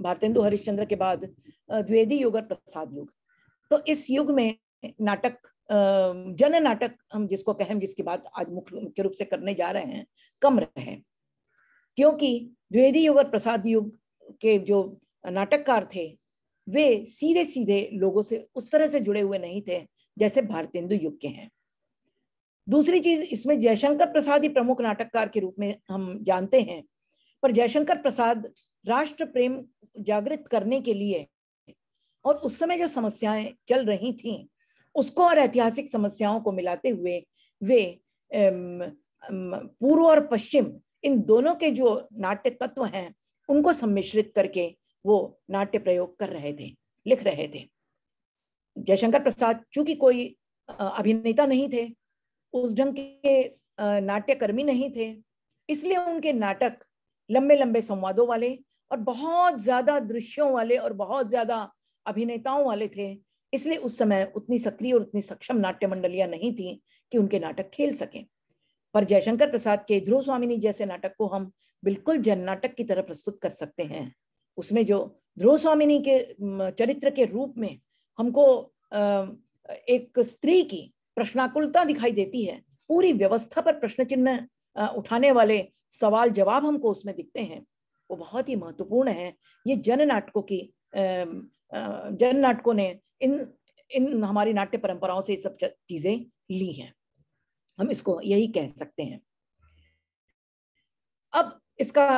भारतेंदु हरिश्चंद्र के बाद द्वेदी युग और प्रसाद युग तो इस युग में नाटक जन नाटक हम जिसको कहें जिसकी बात आज मुख्य रूप से करने जा रहे हैं कम रहे क्योंकि द्वेदी युग और प्रसाद युग के जो नाटककार थे वे सीधे सीधे लोगों से उस तरह से जुड़े हुए नहीं थे जैसे भारतेंदु युग के हैं दूसरी चीज इसमें जयशंकर प्रसाद ही प्रमुख नाटककार के रूप में हम जानते हैं पर जयशंकर प्रसाद राष्ट्र प्रेम जागृत करने के लिए और उस समय जो समस्याएं चल रही थी उसको और ऐतिहासिक समस्याओं को मिलाते हुए वे पूर्व और पश्चिम इन दोनों के जो नाट्य तत्व हैं उनको सम्मिश्रित करके वो नाट्य प्रयोग कर रहे थे लिख रहे थे जयशंकर प्रसाद चूंकि कोई अभिनेता नहीं थे उस ढंग के नाट्यकर्मी नहीं थे इसलिए उनके नाटक लंबे लंबे संवादों वाले और बहुत ज्यादा दृश्यों वाले और बहुत ज्यादा अभिनेताओं वाले थे इसलिए उस समय उतनी सक्रिय और उतनी सक्षम नाट्य मंडलियां नहीं थी कि उनके नाटक खेल सके पर जयशंकर प्रसाद के ध्रुव स्वामिनी जैसे नाटक को हम बिल्कुल जन नाटक की तरह प्रस्तुत कर सकते हैं उसमें जो ध्रुव स्वामिनी के चरित्र के रूप में हमको एक स्त्री की प्रश्नाकुलता दिखाई देती है पूरी व्यवस्था पर प्रश्न चिन्ह उठाने वाले सवाल जवाब हमको उसमें दिखते हैं वो बहुत ही महत्वपूर्ण है ये जन नाटकों की जन नाटकों ने इन इन हमारी नाट्य परंपराओं से सब चीजें ली हैं हम इसको यही कह सकते हैं अब इसका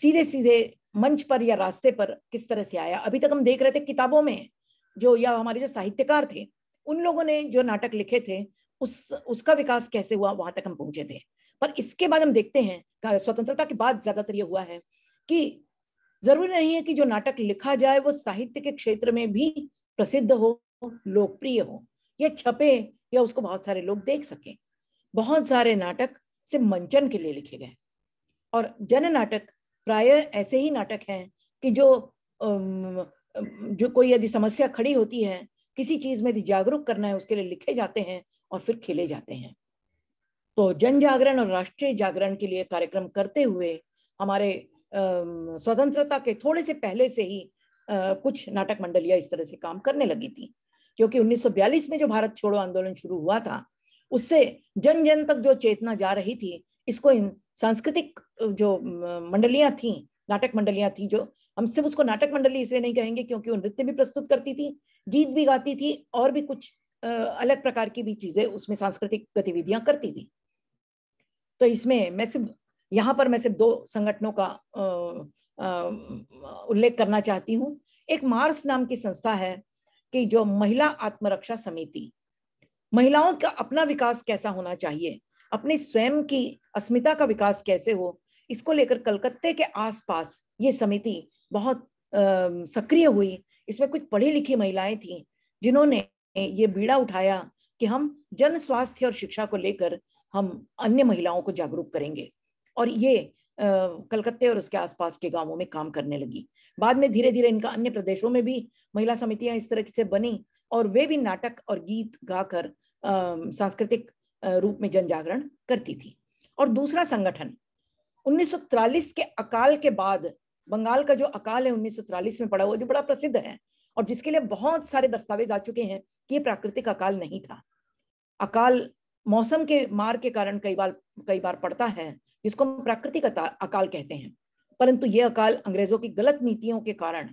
सीधे सीधे मंच पर या रास्ते पर किस तरह से आया अभी तक हम देख रहे थे किताबों में जो या हमारे जो साहित्यकार थे उन लोगों ने जो नाटक लिखे थे उस उसका विकास कैसे हुआ वहां तक हम पहुंचे थे पर इसके बाद हम देखते हैं स्वतंत्रता के बाद ज्यादातर ये हुआ है कि जरूरी नहीं है कि जो नाटक लिखा जाए वो साहित्य के क्षेत्र में भी प्रसिद्ध हो लोकप्रिय हो या छपे या उसको बहुत सारे लोग देख सके बहुत सारे नाटक से मंचन के लिए लिखे गए और जन नाटक प्राय ऐसे ही नाटक हैं कि जो जो कोई यदि समस्या खड़ी होती है किसी चीज में यदि जागरूक करना है उसके लिए लिखे जाते हैं और फिर खेले जाते हैं तो जन जागरण और राष्ट्रीय जागरण के लिए कार्यक्रम करते हुए हमारे स्वतंत्रता के थोड़े से पहले से ही कुछ नाटक मंडलियां इस तरह से काम करने लगी थी क्योंकि 1942 में जो भारत छोड़ो आंदोलन शुरू हुआ था उससे जन जन तक जो चेतना जा रही थी इसको इन सांस्कृतिक जो मंडलियां थी नाटक मंडलियां थी जो हम सिर्फ उसको नाटक मंडली इसलिए नहीं कहेंगे क्योंकि वो नृत्य भी प्रस्तुत करती थी गीत भी गाती थी और भी कुछ अलग प्रकार की भी चीजें उसमें सांस्कृतिक गतिविधियां करती थी तो इसमें मैं सिर्फ यहाँ पर मैं सिर्फ दो संगठनों का उल्लेख करना चाहती हूँ एक मार्स नाम की संस्था है कि जो महिला आत्मरक्षा समिति महिलाओं का अपना विकास कैसा होना चाहिए अपने स्वयं की अस्मिता का विकास कैसे हो इसको लेकर कलकत्ते के आसपास ये समिति बहुत सक्रिय हुई इसमें कुछ पढ़ी लिखी महिलाएं थी जिन्होंने ये बीड़ा उठाया कि हम जन स्वास्थ्य और शिक्षा को लेकर हम अन्य महिलाओं को जागरूक करेंगे और ये कलकत्ते और उसके आसपास के गांवों में काम करने लगी बाद में धीरे धीरे इनका अन्य प्रदेशों में भी महिला समितियां इस तरह से बनी और वे भी नाटक और गीत गाकर सांस्कृतिक रूप में जन जागरण करती थी और दूसरा संगठन उन्नीस के अकाल के बाद बंगाल का जो अकाल है उन्नीस में पड़ा हुआ जो बड़ा प्रसिद्ध है और जिसके लिए बहुत सारे दस्तावेज आ चुके हैं कि ये प्राकृतिक अकाल नहीं था अकाल मौसम के मार के कारण कई बार कई बार पड़ता है जिसको हम प्राकृतिक अकाल कहते हैं परंतु ये अकाल अंग्रेजों की गलत नीतियों के कारण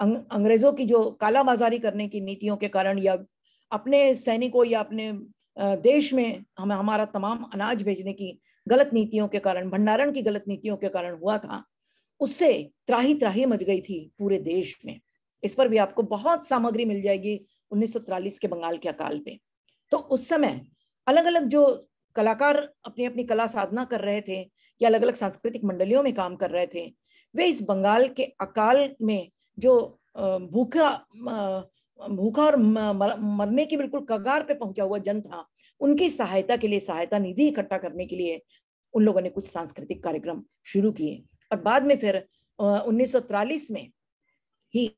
अंग, अंग्रेजों की जो कालाबाजारी करने की नीतियों के कारण या अपने सैनिकों या अपने देश में हम हमारा तमाम अनाज भेजने की गलत नीतियों के कारण भंडारण की गलत नीतियों के कारण हुआ था उससे त्राही त्राही मच गई थी पूरे देश में इस पर भी आपको बहुत सामग्री मिल जाएगी उन्नीस के बंगाल के अकाल पे तो उस समय अलग अलग जो कलाकार अपनी अपनी कला साधना कर रहे थे या अलग अलग सांस्कृतिक मंडलियों में काम कर रहे थे वे इस बंगाल के अकाल में जो भूखा भूखा और मरने की बिल्कुल कगार पे पहुंचा हुआ जन था उनकी सहायता के लिए सहायता निधि इकट्ठा करने के लिए उन लोगों ने कुछ सांस्कृतिक कार्यक्रम शुरू किए और बाद में फिर उन्नीस में ही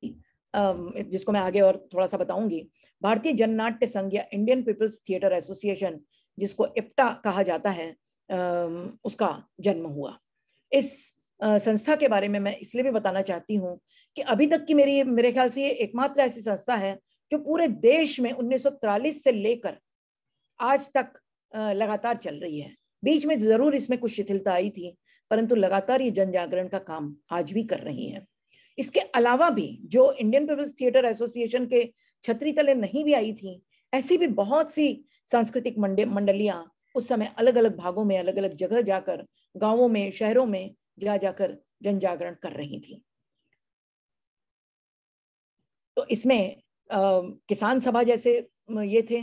जिसको मैं आगे और थोड़ा सा बताऊंगी भारतीय जननाट्य संघ या इंडियन पीपल्स थिएटर एसोसिएशन जिसको इप्टा कहा जाता है उसका जन्म हुआ इस संस्था के बारे में मैं इसलिए भी बताना चाहती हूँ कि अभी तक की मेरी मेरे ख्याल से ये एकमात्र ऐसी संस्था है जो पूरे देश में उन्नीस से लेकर आज तक लगातार चल रही है बीच में जरूर इसमें कुछ शिथिलता आई थी परंतु लगातार ये जन जागरण का काम आज भी कर रही है इसके अलावा भी जो इंडियन पीपल्स थिएटर एसोसिएशन के छतरी तले नहीं भी आई थी ऐसी भी बहुत सी सांस्कृतिक मंडलियां उस समय अलग अलग भागों में अलग अलग जगह जाकर गांवों में शहरों में जा जाकर जन जागरण कर रही थी तो इसमें आ, किसान सभा जैसे ये थे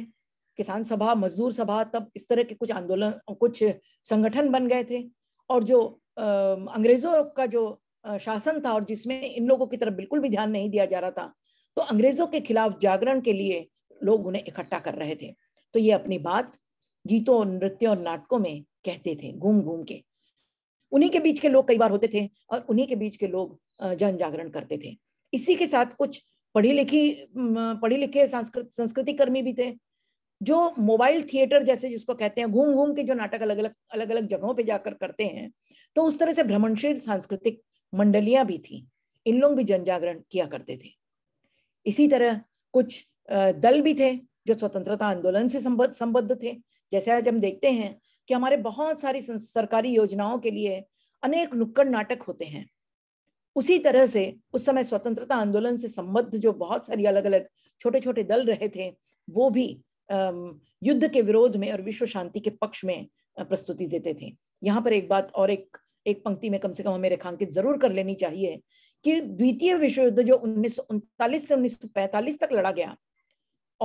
किसान सभा मजदूर सभा तब इस तरह के कुछ आंदोलन कुछ संगठन बन गए थे और जो आ, अंग्रेजों का जो शासन था और जिसमें इन लोगों की तरफ बिल्कुल भी ध्यान नहीं दिया जा रहा था तो अंग्रेजों के खिलाफ जागरण के लिए लोग उन्हें इकट्ठा कर रहे थे तो ये अपनी बात गीतों नृत्यों और नाटकों में कहते थे घूम घूम के उन्हीं के बीच के लोग कई बार होते थे और उन्हीं के बीच के लोग जन जागरण करते थे इसी के साथ कुछ पढ़ी लिखी पढ़ी लिखे संस्कृत संस्कृति कर्मी भी थे जो मोबाइल थिएटर जैसे जिसको कहते हैं घूम घूम के जो नाटक अलग अलग अलग अलग जगहों पे जाकर करते हैं तो उस तरह से भ्रमणशील सांस्कृतिक मंडलियां भी थी इन लोग भी जन जागरण किया करते थे इसी तरह कुछ दल भी थे जो स्वतंत्रता आंदोलन से संबद्ध संबद्ध थे जैसे आज हम देखते हैं कि हमारे बहुत सारी सरकारी योजनाओं के लिए अनेक नुक्कड़ नाटक होते हैं उसी तरह से उस समय स्वतंत्रता आंदोलन से संबद्ध जो बहुत सारी अलग अलग छोटे छोटे दल रहे थे वो भी युद्ध के विरोध में और विश्व शांति के पक्ष में प्रस्तुति देते थे यहाँ पर एक बात और एक एक पंक्ति में कम से कम हमें रेखांकित जरूर कर लेनी चाहिए कि द्वितीय विश्व युद्ध जो उन्नीस से उन्नीस तक लड़ा गया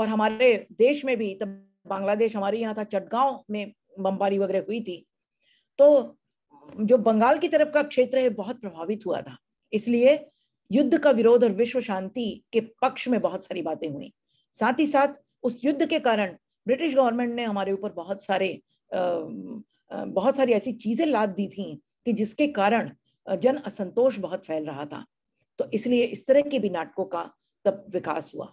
और हमारे देश में भी तब बांग्लादेश हमारे यहाँ था चटगांव में बमबारी वगैरह हुई थी तो जो बंगाल की तरफ का क्षेत्र है बहुत प्रभावित हुआ था इसलिए युद्ध का विरोध और विश्व शांति के पक्ष में बहुत सारी बातें हुई साथ ही साथ उस युद्ध के कारण ब्रिटिश गवर्नमेंट ने हमारे ऊपर बहुत सारे आ, बहुत सारी ऐसी चीजें लाद दी थी कि जिसके कारण जन असंतोष बहुत फैल रहा था तो इसलिए इस तरह के भी नाटकों का तब विकास हुआ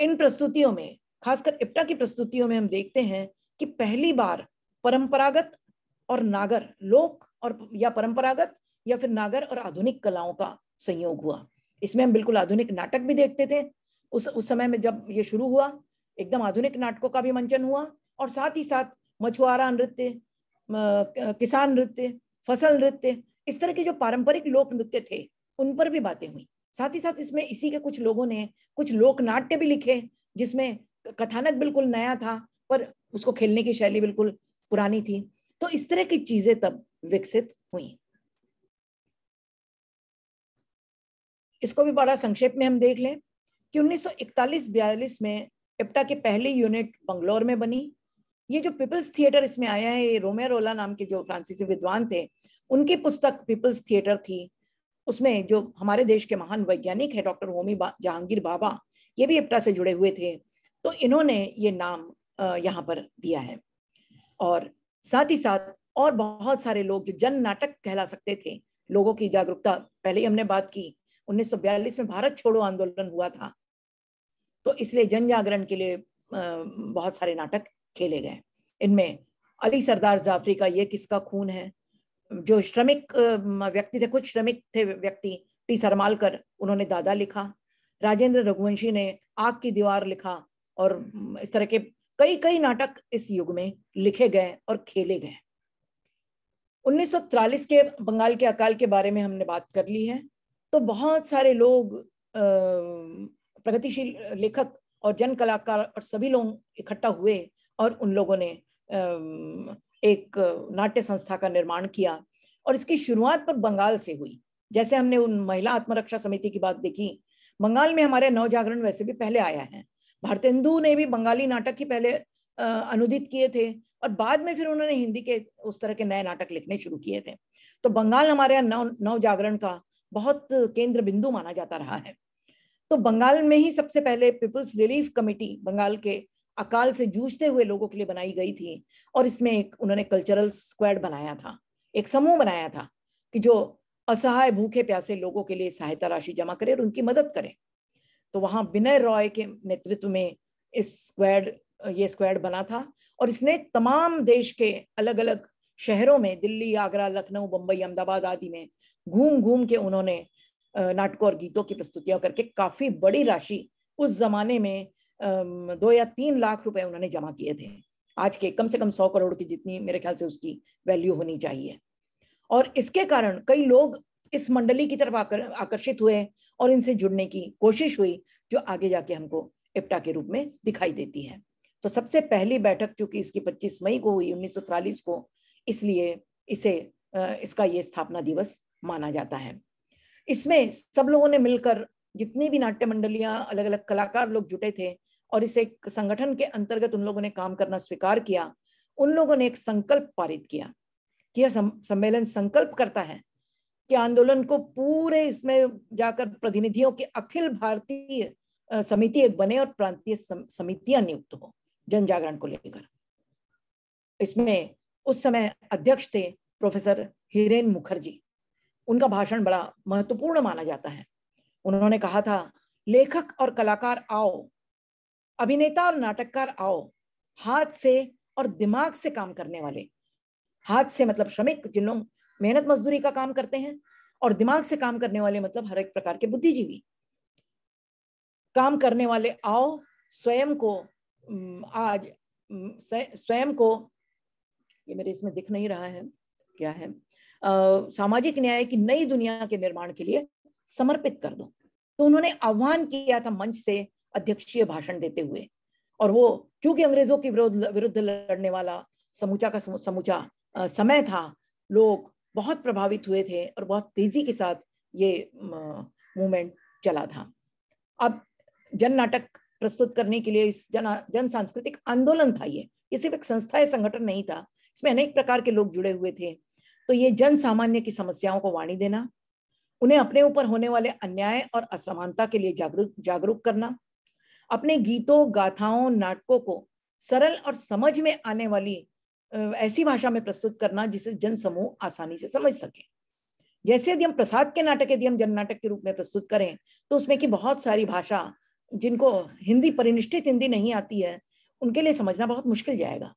इन प्रस्तुतियों में खासकर इप्टा की प्रस्तुतियों में हम देखते हैं कि पहली बार परंपरागत और नागर लोक और या परंपरागत या फिर नागर और आधुनिक कलाओं का संयोग हुआ इसमें हम बिल्कुल आधुनिक नाटक भी देखते थे उस उस समय में जब ये शुरू हुआ एकदम आधुनिक नाटकों का भी मंचन हुआ और साथ ही साथ मछुआरा नृत्य किसान नृत्य फसल नृत्य इस तरह के जो पारंपरिक लोक नृत्य थे उन पर भी बातें हुई साथ ही साथ इसमें इसी के कुछ लोगों ने कुछ लोक नाट्य भी लिखे जिसमें कथानक बिल्कुल नया था पर उसको खेलने की शैली बिल्कुल पुरानी थी तो इस तरह की चीजें तब विकसित हुई इसको भी बड़ा संक्षेप में हम देख लें कि 1941-42 में इप्टा की पहली यूनिट बंगलोर में बनी ये जो पीपल्स थिएटर इसमें आया है ये रोमेरोला नाम के जो फ्रांसीसी विद्वान थे उनकी पुस्तक पीपल्स थिएटर थी उसमें जो हमारे देश के महान वैज्ञानिक है डॉक्टर होमी बा, जहांगीर बाबा ये भी इप्टा से जुड़े हुए थे तो इन्होंने ये नाम यहाँ पर दिया है और साथ ही साथ और बहुत सारे लोग जो जन नाटक कहला सकते थे लोगों की जागरूकता पहले ही हमने बात की 1942 में भारत छोड़ो आंदोलन हुआ था तो इसलिए जन जागरण के लिए बहुत सारे नाटक खेले गए इनमें अली सरदार जाफरी का ये किसका खून है जो श्रमिक व्यक्ति थे कुछ श्रमिक थे व्यक्ति टी सरमालकर उन्होंने दादा लिखा राजेंद्र रघुवंशी ने आग की दीवार लिखा और इस तरह के कई कई नाटक इस युग में लिखे गए और खेले गए 1943 के बंगाल के अकाल के बारे में हमने बात कर ली है तो बहुत सारे लोग प्रगतिशील लेखक और जन कलाकार और सभी लोग इकट्ठा हुए और उन लोगों ने एक नाट्य संस्था का निर्माण किया और इसकी शुरुआत पर बंगाल से हुई जैसे हमने उन महिला आत्मरक्षा समिति की बात देखी बंगाल में हमारे नव जागरण वैसे भी पहले आया है भारतेंदु ने भी बंगाली नाटक ही पहले अनुदित किए थे और बाद में फिर उन्होंने हिंदी के उस तरह के नए नाटक लिखने शुरू किए थे तो बंगाल हमारे यहाँ नव नव जागरण का बहुत केंद्र बिंदु माना जाता रहा है तो बंगाल में ही सबसे पहले पीपल्स रिलीफ कमेटी बंगाल के अकाल से जूझते हुए लोगों के लिए बनाई गई थी और इसमें एक उन्होंने कल्चरल स्क्वाड बनाया था एक समूह बनाया था कि जो असहाय भूखे प्यासे लोगों के लिए सहायता राशि जमा करे और उनकी मदद करे तो वहां विनय रॉय के नेतृत्व में इस स्क्वाड ये स्क्वाड बना था और इसने तमाम देश के अलग अलग शहरों में दिल्ली आगरा लखनऊ बम्बई अहमदाबाद आदि में घूम घूम के उन्होंने नाटकों और गीतों की प्रस्तुतियां करके काफी बड़ी राशि उस जमाने में दो या तीन लाख रुपए उन्होंने जमा किए थे आज के कम से कम सौ करोड़ की जितनी मेरे ख्याल से उसकी वैल्यू होनी चाहिए और इसके कारण कई लोग इस मंडली की तरफ आकर, आकर्षित हुए और इनसे जुड़ने की कोशिश हुई जो आगे जाके हमको इप्टा के रूप में दिखाई देती है तो सबसे पहली बैठक चूंकि इसकी 25 मई को हुई उन्नीस को इसलिए इसे इसका ये स्थापना दिवस माना जाता है इसमें सब लोगों ने मिलकर जितनी भी नाट्य मंडलियां अलग अलग कलाकार लोग जुटे थे और इस एक संगठन के अंतर्गत उन लोगों ने काम करना स्वीकार किया उन लोगों ने एक संकल्प पारित किया कि यह सम्मेलन संकल्प करता है कि आंदोलन को पूरे इसमें जाकर प्रतिनिधियों के अखिल भारतीय समिति एक बने और प्रांतीय समितियां नियुक्त हो जन जागरण को लेकर इसमें उस समय अध्यक्ष थे प्रोफेसर हिरेन मुखर्जी उनका भाषण बड़ा महत्वपूर्ण माना जाता है उन्होंने कहा था लेखक और कलाकार आओ अभिनेता और नाटककार आओ हाथ से और दिमाग से काम करने वाले हाथ से मतलब श्रमिक जिन लोग मेहनत मजदूरी का काम करते हैं और दिमाग से काम करने वाले मतलब हर एक प्रकार के बुद्धिजीवी काम करने वाले आओ स्वयं को आज स्वयं को ये मेरे इसमें दिख नहीं रहा है क्या है आ, सामाजिक न्याय की नई दुनिया के निर्माण के लिए समर्पित कर दो तो उन्होंने आह्वान किया था मंच से अध्यक्षीय भाषण देते हुए और वो क्योंकि अंग्रेजों के विरोध विरुद्ध लड़ने वाला समूचा का समूचा समय था लोग बहुत प्रभावित हुए थे और बहुत तेजी के साथ ये मूवमेंट चला था अब जन नाटक प्रस्तुत करने के लिए इस जन जन सांस्कृतिक आंदोलन था ये ये सिर्फ एक संस्था या संगठन नहीं था इसमें अनेक प्रकार के लोग जुड़े हुए थे तो ये जन सामान्य की समस्याओं को वाणी देना उन्हें अपने ऊपर होने वाले अन्याय और असमानता के लिए जागरूक जागरूक करना अपने गीतों गाथाओं नाटकों को सरल और समझ में आने वाली ऐसी भाषा में प्रस्तुत करना जिसे जन समूह आसानी से समझ सके जैसे यदि हम प्रसाद के नाटक यदि हम जन नाटक के रूप में प्रस्तुत करें तो उसमें की बहुत सारी भाषा जिनको हिंदी परिनिष्ठित हिंदी नहीं आती है उनके लिए समझना बहुत मुश्किल जाएगा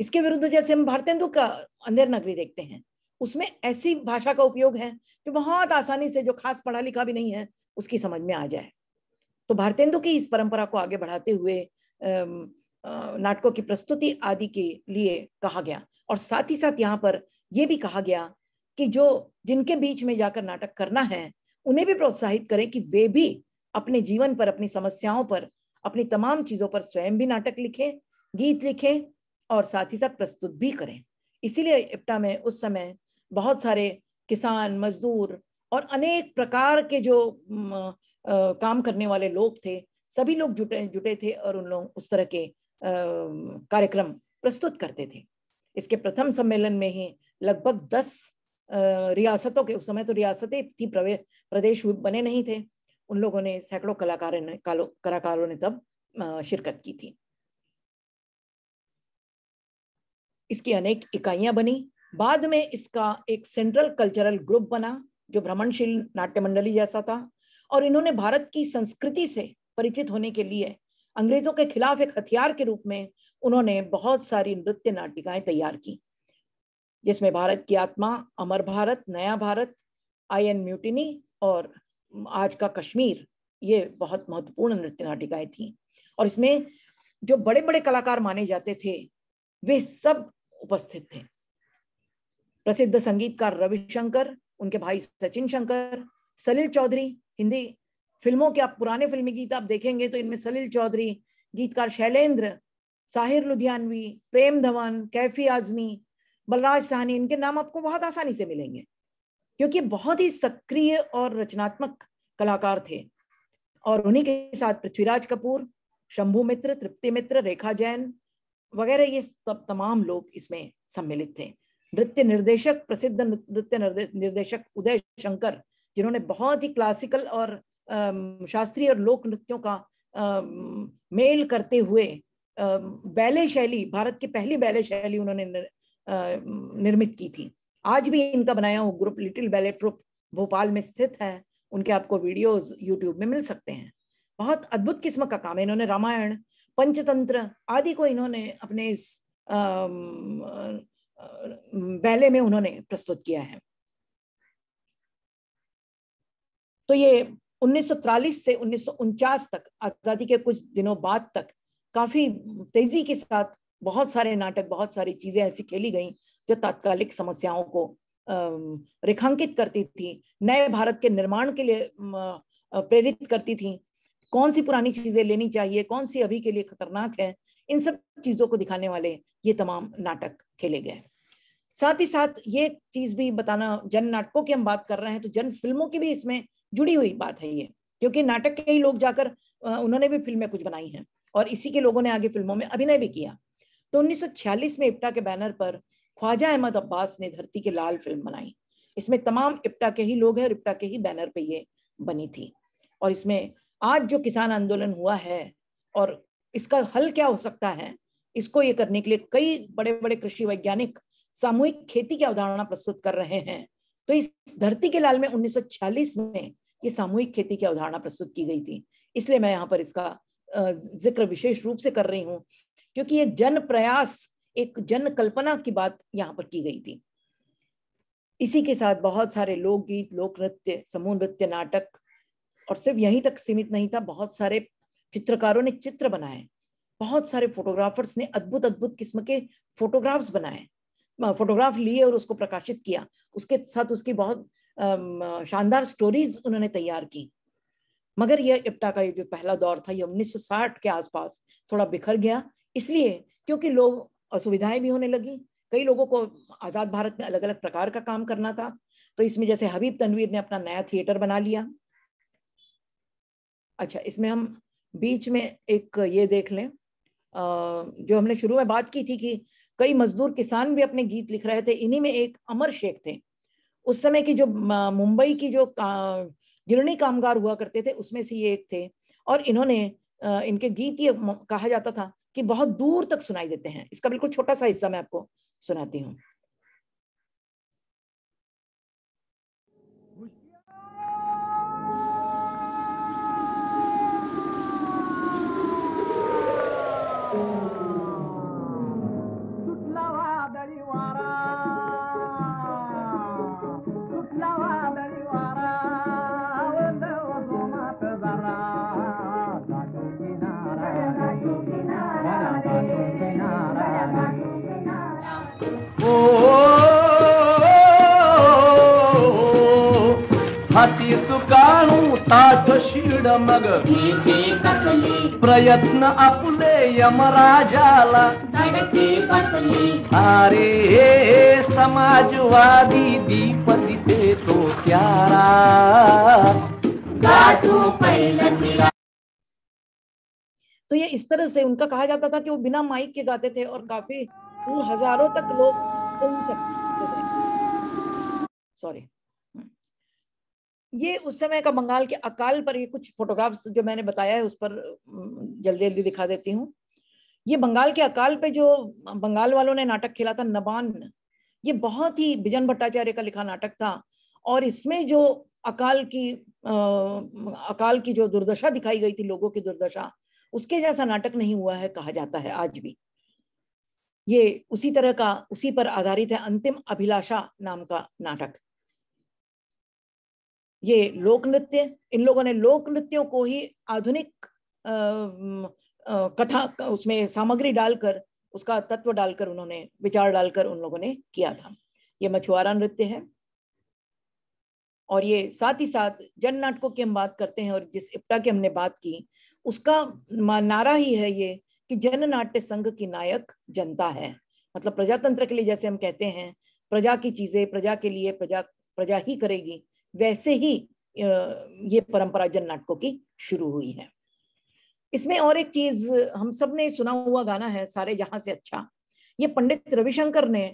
इसके विरुद्ध जैसे हम भारतेंदु का अंधेर नगरी देखते हैं उसमें ऐसी भाषा का उपयोग है जो बहुत आसानी से जो खास पढ़ा लिखा भी नहीं है उसकी समझ में आ जाए तो भारतेंदु की इस परंपरा को आगे बढ़ाते हुए नाटकों की प्रस्तुति आदि के लिए कहा गया और साथ ही साथ यहाँ पर यह भी कहा गया कि जो जिनके बीच में जाकर नाटक करना है उन्हें भी प्रोत्साहित करें कि वे भी अपने जीवन पर अपनी समस्याओं पर अपनी तमाम चीजों पर स्वयं भी नाटक लिखें गीत लिखें और साथ ही साथ प्रस्तुत भी करें इसीलिए इप्टा में उस समय बहुत सारे किसान मजदूर और अनेक प्रकार के जो काम करने वाले लोग थे सभी लोग जुटे जुटे थे और उन लोग उस तरह के कार्यक्रम प्रस्तुत करते थे इसके प्रथम सम्मेलन में ही लगभग दस रियासतों के उस समय तो रियासतें थी प्रदेश बने नहीं थे उन लोगों ने सैकड़ों कलाकारों ने कलाकारों ने तब शिरकत की थी इसकी अनेक इकाइयां बनी बाद में इसका एक सेंट्रल कल्चरल ग्रुप बना जो भ्रमणशील नाट्य मंडली जैसा था और इन्होंने भारत की संस्कृति से परिचित होने के लिए अंग्रेजों के खिलाफ एक हथियार के रूप में उन्होंने बहुत सारी नृत्य नाटिकाएं तैयार की जिसमें भारत की आत्मा अमर भारत नया भारत आई एन म्यूटिनी और आज का कश्मीर ये बहुत महत्वपूर्ण नृत्य नाटिकाएं थी और इसमें जो बड़े बड़े कलाकार माने जाते थे वे सब उपस्थित थे प्रसिद्ध संगीतकार रविशंकर उनके भाई सचिन शंकर सलील चौधरी हिंदी फिल्मों के आप पुराने फिल्मी गीत आप देखेंगे तो इनमें सलील चौधरी गीतकार शैलेंद्र साहिर लुधियानवी प्रेम धवन कैफी आजमी बलराज सहनी इनके नाम आपको बहुत आसानी से मिलेंगे क्योंकि बहुत ही सक्रिय और रचनात्मक कलाकार थे और उन्हीं के साथ पृथ्वीराज कपूर शंभू मित्र तृप्ति मित्र रेखा जैन वगैरह ये सब तमाम लोग इसमें सम्मिलित थे नृत्य निर्देशक प्रसिद्ध नृत्य निर्देशक उदय शंकर जिन्होंने बहुत ही क्लासिकल और um, शास्त्रीय और लोक नृत्यों का um, मेल करते हुए um, बैले शैली भारत की पहली बैले शैली उन्होंने uh, निर्मित की थी आज भी इनका बनाया हुआ group little ballet troupe Bhopal में स्थित है उनके आपको वीडियोस यूट्यूब में मिल सकते हैं बहुत अद्भुत किस्म का काम है इन्होंने रामायण पंचतंत्र आदि को इन्होंने अपने इस uh, बैले में उन्होंने प्रस्तुत किया है तो ये 1943 से उन्नीस तक आज़ादी के कुछ दिनों बाद तक काफ़ी तेज़ी के साथ बहुत सारे नाटक बहुत सारी चीज़ें ऐसी खेली गई जो तात्कालिक समस्याओं को रेखांकित करती थी नए भारत के निर्माण के लिए प्रेरित करती थी कौन सी पुरानी चीजें लेनी चाहिए कौन सी अभी के लिए खतरनाक है इन सब चीजों को दिखाने वाले ये तमाम नाटक खेले गए साथ ही साथ ये चीज भी बताना जन नाटकों की हम बात कर रहे हैं तो जन फिल्मों की भी इसमें जुड़ी हुई बात है ये क्योंकि नाटक के ही लोग जाकर उन्होंने भी फिल्में कुछ बनाई हैं और इसी के लोगों ने आगे फिल्मों में अभिनय भी किया तो 1946 में इप्टा के बैनर पर ख्वाजा अहमद अब्बास ने धरती के लाल फिल्म बनाई इसमें तमाम इप्टा के ही लोग हैं और इप्टा के ही बैनर पर ये बनी थी और इसमें आज जो किसान आंदोलन हुआ है और इसका हल क्या हो सकता है इसको ये करने के लिए कई बड़े बड़े कृषि वैज्ञानिक सामूहिक खेती की अवधारणा प्रस्तुत कर रहे हैं तो इस धरती के लाल में 1946 में ये सामूहिक खेती की अवधारणा प्रस्तुत की गई थी इसलिए मैं यहाँ पर इसका जिक्र विशेष रूप से कर रही हूँ क्योंकि ये जन प्रयास एक जन कल्पना की बात यहाँ पर की गई थी इसी के साथ बहुत सारे लोकगीत लोक नृत्य समूह नृत्य नाटक और सिर्फ यहीं तक सीमित नहीं था बहुत सारे चित्रकारों ने चित्र बनाए बहुत सारे फोटोग्राफर्स ने अद्भुत अद्भुत किस्म के फोटोग्राफ्स बनाए फोटोग्राफ लिए और उसको प्रकाशित किया उसके साथ उसकी बहुत शानदार स्टोरीज उन्होंने तैयार की मगर यह इप्टा का ये जो पहला दौर था ये 1960 के आसपास थोड़ा बिखर गया इसलिए क्योंकि लोग असुविधाएं भी होने लगी कई लोगों को आज़ाद भारत में अलग अलग प्रकार का काम करना था तो इसमें जैसे हबीब तनवीर ने अपना नया थिएटर बना लिया अच्छा इसमें हम बीच में एक ये देख लें जो हमने शुरू में बात की थी कि कई मजदूर किसान भी अपने गीत लिख रहे थे इन्हीं में एक अमर शेख थे उस समय की जो मुंबई की जो गिरणी कामगार हुआ करते थे उसमें से ये एक थे और इन्होंने इनके गीत ये कहा जाता था कि बहुत दूर तक सुनाई देते हैं इसका बिल्कुल छोटा सा हिस्सा मैं आपको सुनाती हूँ आठशीड मग प्रयत्न आपले यमराजाला अरे समाजवादी दीप दिसे तो प्यारा तो ये इस तरह से उनका कहा जाता था कि वो बिना माइक के गाते थे और काफी हजारों तक लोग सुन सकते सॉरी ये उस समय का बंगाल के अकाल पर ये कुछ फोटोग्राफ्स जो मैंने बताया है उस पर जल्दी जल्दी दिखा देती हूँ ये बंगाल के अकाल पे जो बंगाल वालों ने नाटक खेला था नबान ये बहुत ही बिजन भट्टाचार्य का लिखा नाटक था और इसमें जो अकाल की आ, अकाल की जो दुर्दशा दिखाई गई थी लोगों की दुर्दशा उसके जैसा नाटक नहीं हुआ है कहा जाता है आज भी ये उसी तरह का उसी पर आधारित है अंतिम अभिलाषा नाम का नाटक ये लोक नृत्य इन लोगों ने लोक नृत्यों को ही आधुनिक आ, आ, कथा उसमें सामग्री डालकर उसका तत्व डालकर उन्होंने विचार डालकर उन लोगों ने किया था ये मछुआरा नृत्य है और ये साथ ही साथ जन नाटकों की हम बात करते हैं और जिस इप्टा की हमने बात की उसका नारा ही है ये कि जन नाट्य संघ की नायक जनता है मतलब प्रजातंत्र के लिए जैसे हम कहते हैं प्रजा की चीजें प्रजा के लिए प्रजा प्रजा ही करेगी वैसे ही ये परंपरा जन नाटकों की शुरू हुई है इसमें और एक चीज हम सब ने सुना हुआ गाना है सारे जहां से अच्छा ये पंडित रविशंकर ने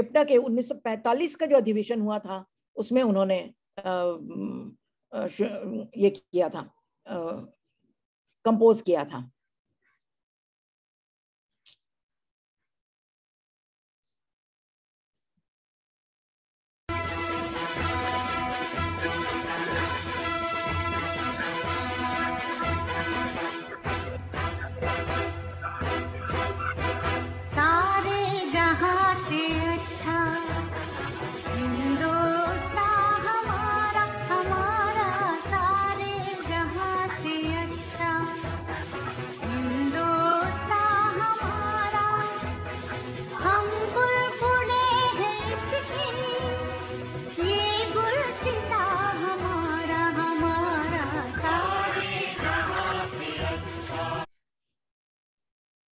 एप्टा के 1945 का जो अधिवेशन हुआ था उसमें उन्होंने ये किया था कंपोज किया था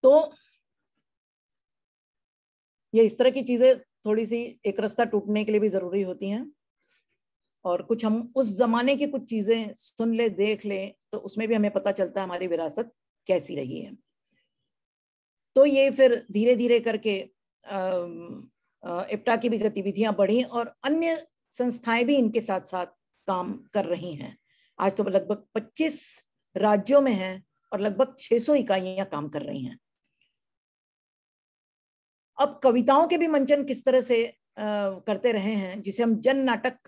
तो ये इस तरह की चीजें थोड़ी सी एक रास्ता टूटने के लिए भी जरूरी होती हैं और कुछ हम उस जमाने की कुछ चीजें सुन ले देख ले तो उसमें भी हमें पता चलता है हमारी विरासत कैसी रही है तो ये फिर धीरे धीरे करके इप्टा की भी गतिविधियां बढ़ी और अन्य संस्थाएं भी इनके साथ साथ काम कर रही हैं आज तो लगभग 25 राज्यों में हैं और लगभग 600 इकाइयां काम कर रही हैं अब कविताओं के भी मंचन किस तरह से आ, करते रहे हैं जिसे हम जन नाटक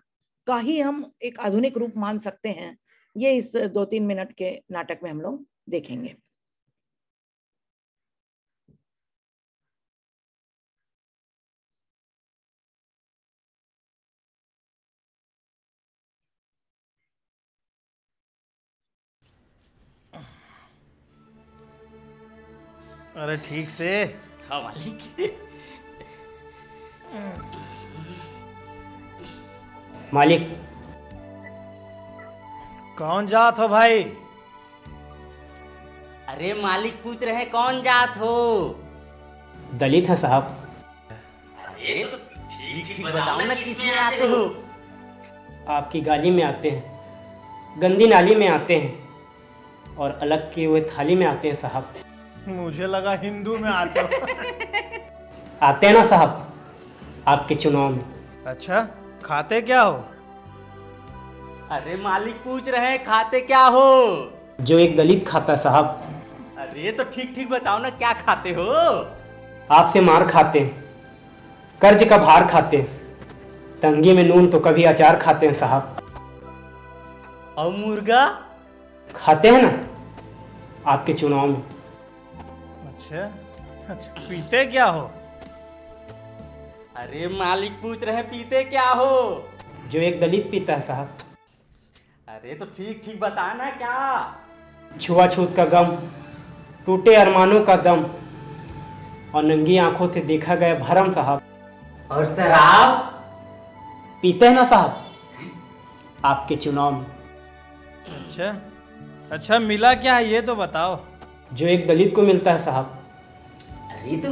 का ही हम एक आधुनिक रूप मान सकते हैं ये इस दो तीन मिनट के नाटक में हम लोग देखेंगे अरे ठीक से हाँ मालिक मालिक कौन जात हो भाई अरे मालिक पूछ रहे कौन जात हो दलित है साहब अरे तो ठीक ठीक बताओ ना किस में आते हो आपकी गाली में आते हैं गंदी नाली में आते हैं और अलग किए हुए थाली में आते हैं साहब मुझे लगा हिंदू में आते हो आते हैं ना साहब आपके चुनाव में अच्छा खाते क्या हो अरे मालिक पूछ रहे हैं खाते क्या हो जो एक दलित खाता साहब अरे तो ठीक ठीक बताओ ना क्या खाते हो आपसे मार खाते कर्ज का भार खाते तंगी में नून तो कभी अचार खाते हैं साहब और मुर्गा खाते हैं ना आपके चुनाव में अच्छा अच्छा पीते क्या हो अरे मालिक पूछ रहे पीते क्या हो जो एक दलित पीता है साहब अरे तो ठीक ठीक बताना क्या छुआछूत का गम टूटे अरमानों का दम और नंगी आंखों से देखा गया भरम साहब और शराब पीते हैं ना साहब आपके चुनाव में अच्छा अच्छा मिला क्या है ये तो बताओ जो एक दलित को मिलता है साहब रितु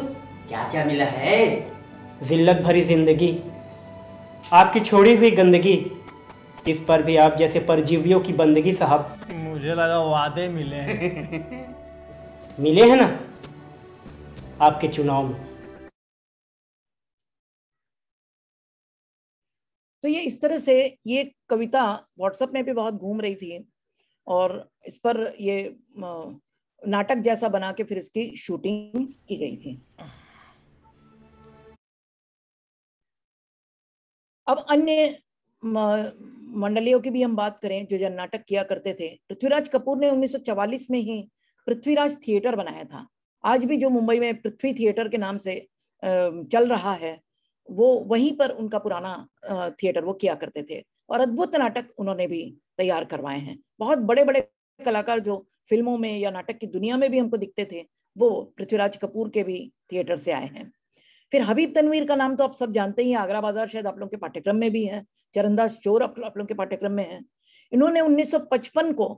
क्या क्या मिला है जिल्लत भरी जिंदगी आपकी छोड़ी हुई गंदगी इस पर भी आप जैसे परजीवियों की बंदगी साहब मुझे लगा वादे मिले हैं मिले हैं ना आपके चुनाव में तो ये इस तरह से ये कविता व्हाट्सएप में भी बहुत घूम रही थी और इस पर ये नाटक जैसा बना के फिर इसकी शूटिंग की गई थी अब अन्य मंडलियों की भी हम बात करें जो जन नाटक किया करते थे पृथ्वीराज कपूर ने 1944 में ही पृथ्वीराज थिएटर बनाया था आज भी जो मुंबई में पृथ्वी थिएटर के नाम से चल रहा है वो वहीं पर उनका पुराना थिएटर वो किया करते थे और अद्भुत नाटक उन्होंने भी तैयार करवाए हैं बहुत बड़े बड़े कलाकार जो फिल्मों में या नाटक की दुनिया में भी हमको दिखते थे वो पृथ्वीराज कपूर के भी थिएटर से आए हैं फिर हबीब तनवीर का नाम तो आप सब जानते ही आगरा बाजार शायद आप लोगों के पाठ्यक्रम में भी है चरणदास चोर आप, लोगों के पाठ्यक्रम में है इन्होंने 1955 को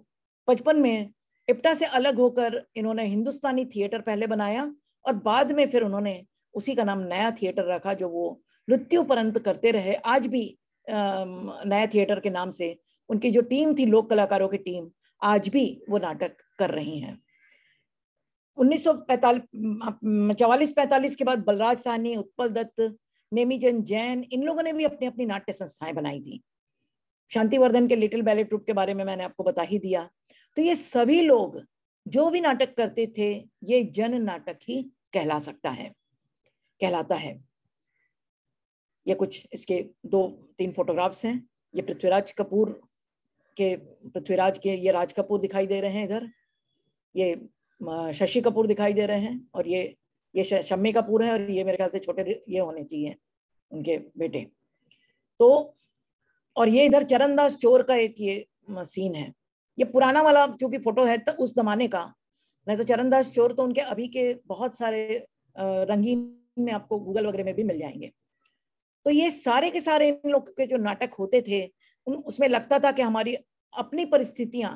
55 में इप्टा से अलग होकर इन्होंने हिंदुस्तानी थिएटर पहले बनाया और बाद में फिर उन्होंने उसी का नाम नया थिएटर रखा जो वो मृत्यु परंत करते रहे आज भी नया थिएटर के नाम से उनकी जो टीम थी लोक कलाकारों की टीम आज भी वो नाटक कर रही हैं उन्नीस सौ चवालीस पैतालीस के बाद बलराज सानी उत्पल दत्त नेमीचंद जैन इन लोगों ने भी अपनी अपनी नाट्य संस्थाएं बनाई थी शांतिवर्धन के लिटिल बैले ट्रूप के बारे में मैंने आपको बता ही दिया तो ये सभी लोग जो भी नाटक करते थे ये जन नाटक ही कहला सकता है कहलाता है ये कुछ इसके दो तीन फोटोग्राफ्स हैं ये पृथ्वीराज कपूर के पृथ्वीराज तो के ये राज कपूर दिखाई दे रहे हैं इधर ये शशि कपूर दिखाई दे रहे हैं और ये ये शम्मी कपूर हैं और ये मेरे ख्याल से छोटे ये होने चाहिए उनके बेटे तो और ये इधर चरणदास चोर का एक ये सीन है ये पुराना वाला चूंकि फोटो है तो उस जमाने का नहीं तो चरणदास चोर तो उनके अभी के बहुत सारे रंगीन में आपको गूगल वगैरह में भी मिल जाएंगे तो ये सारे के सारे इन लोग के जो नाटक होते थे उन उसमें लगता था कि हमारी अपनी परिस्थितियां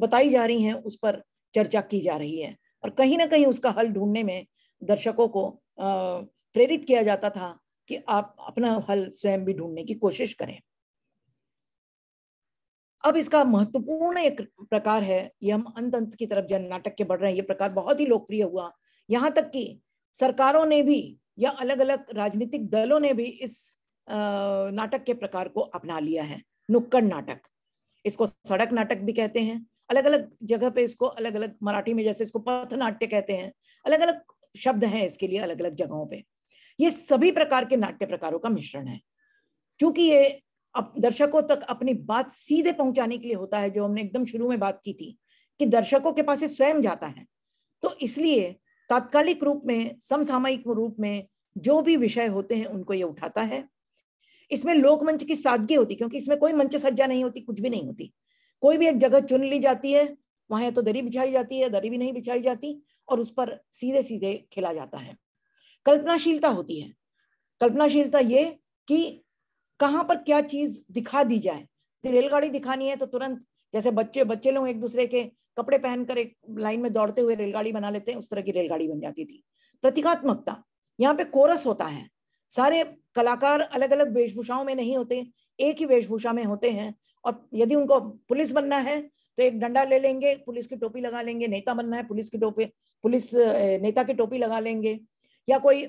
बताई जा रही हैं उस पर चर्चा की जा रही है और कहीं ना कहीं उसका हल ढूंढने में दर्शकों को प्रेरित किया जाता था कि आप अपना हल स्वयं भी ढूंढने की कोशिश करें अब इसका महत्वपूर्ण एक प्रकार है ये हम अंत अंत की तरफ जन नाटक के बढ़ रहे हैं ये प्रकार बहुत ही लोकप्रिय हुआ यहाँ तक कि सरकारों ने भी या अलग अलग राजनीतिक दलों ने भी इस नाटक के प्रकार को अपना लिया है नुक्कड़ नाटक इसको सड़क नाटक भी कहते हैं अलग अलग जगह पे इसको अलग अलग मराठी में जैसे इसको पथ नाट्य कहते हैं अलग अलग शब्द हैं इसके लिए अलग अलग जगहों पे ये सभी प्रकार के नाट्य प्रकारों का मिश्रण है क्योंकि ये अब दर्शकों तक अपनी बात सीधे पहुंचाने के लिए होता है जो हमने एकदम शुरू में बात की थी कि दर्शकों के पास ये स्वयं जाता है तो इसलिए तात्कालिक रूप में समसामयिक रूप में जो भी विषय होते हैं उनको ये उठाता है इसमें लोकमंच की सादगी होती क्योंकि इसमें कोई मंच सज्जा नहीं होती कुछ भी नहीं होती कोई भी एक जगह चुन ली जाती है वहां या तो दरी बिछाई जाती है दरी भी नहीं बिछाई जाती और उस पर सीधे सीधे खेला जाता है कल्पनाशीलता होती है कल्पनाशीलता ये कि कहाँ पर क्या चीज दिखा दी जाए रेलगाड़ी दिखानी है तो तुरंत जैसे बच्चे बच्चे लोग एक दूसरे के कपड़े पहनकर एक लाइन में दौड़ते हुए रेलगाड़ी बना लेते हैं उस तरह की रेलगाड़ी बन जाती थी प्रतीकात्मकता यहाँ पे कोरस होता है सारे कलाकार अलग अलग वेशभूषाओं में नहीं होते एक ही वेशभूषा में होते हैं और यदि उनको पुलिस बनना है तो एक डंडा ले लेंगे पुलिस की टोपी लगा लेंगे नेता बनना है पुलिस की टोपी पुलिस नेता की टोपी लगा लेंगे या कोई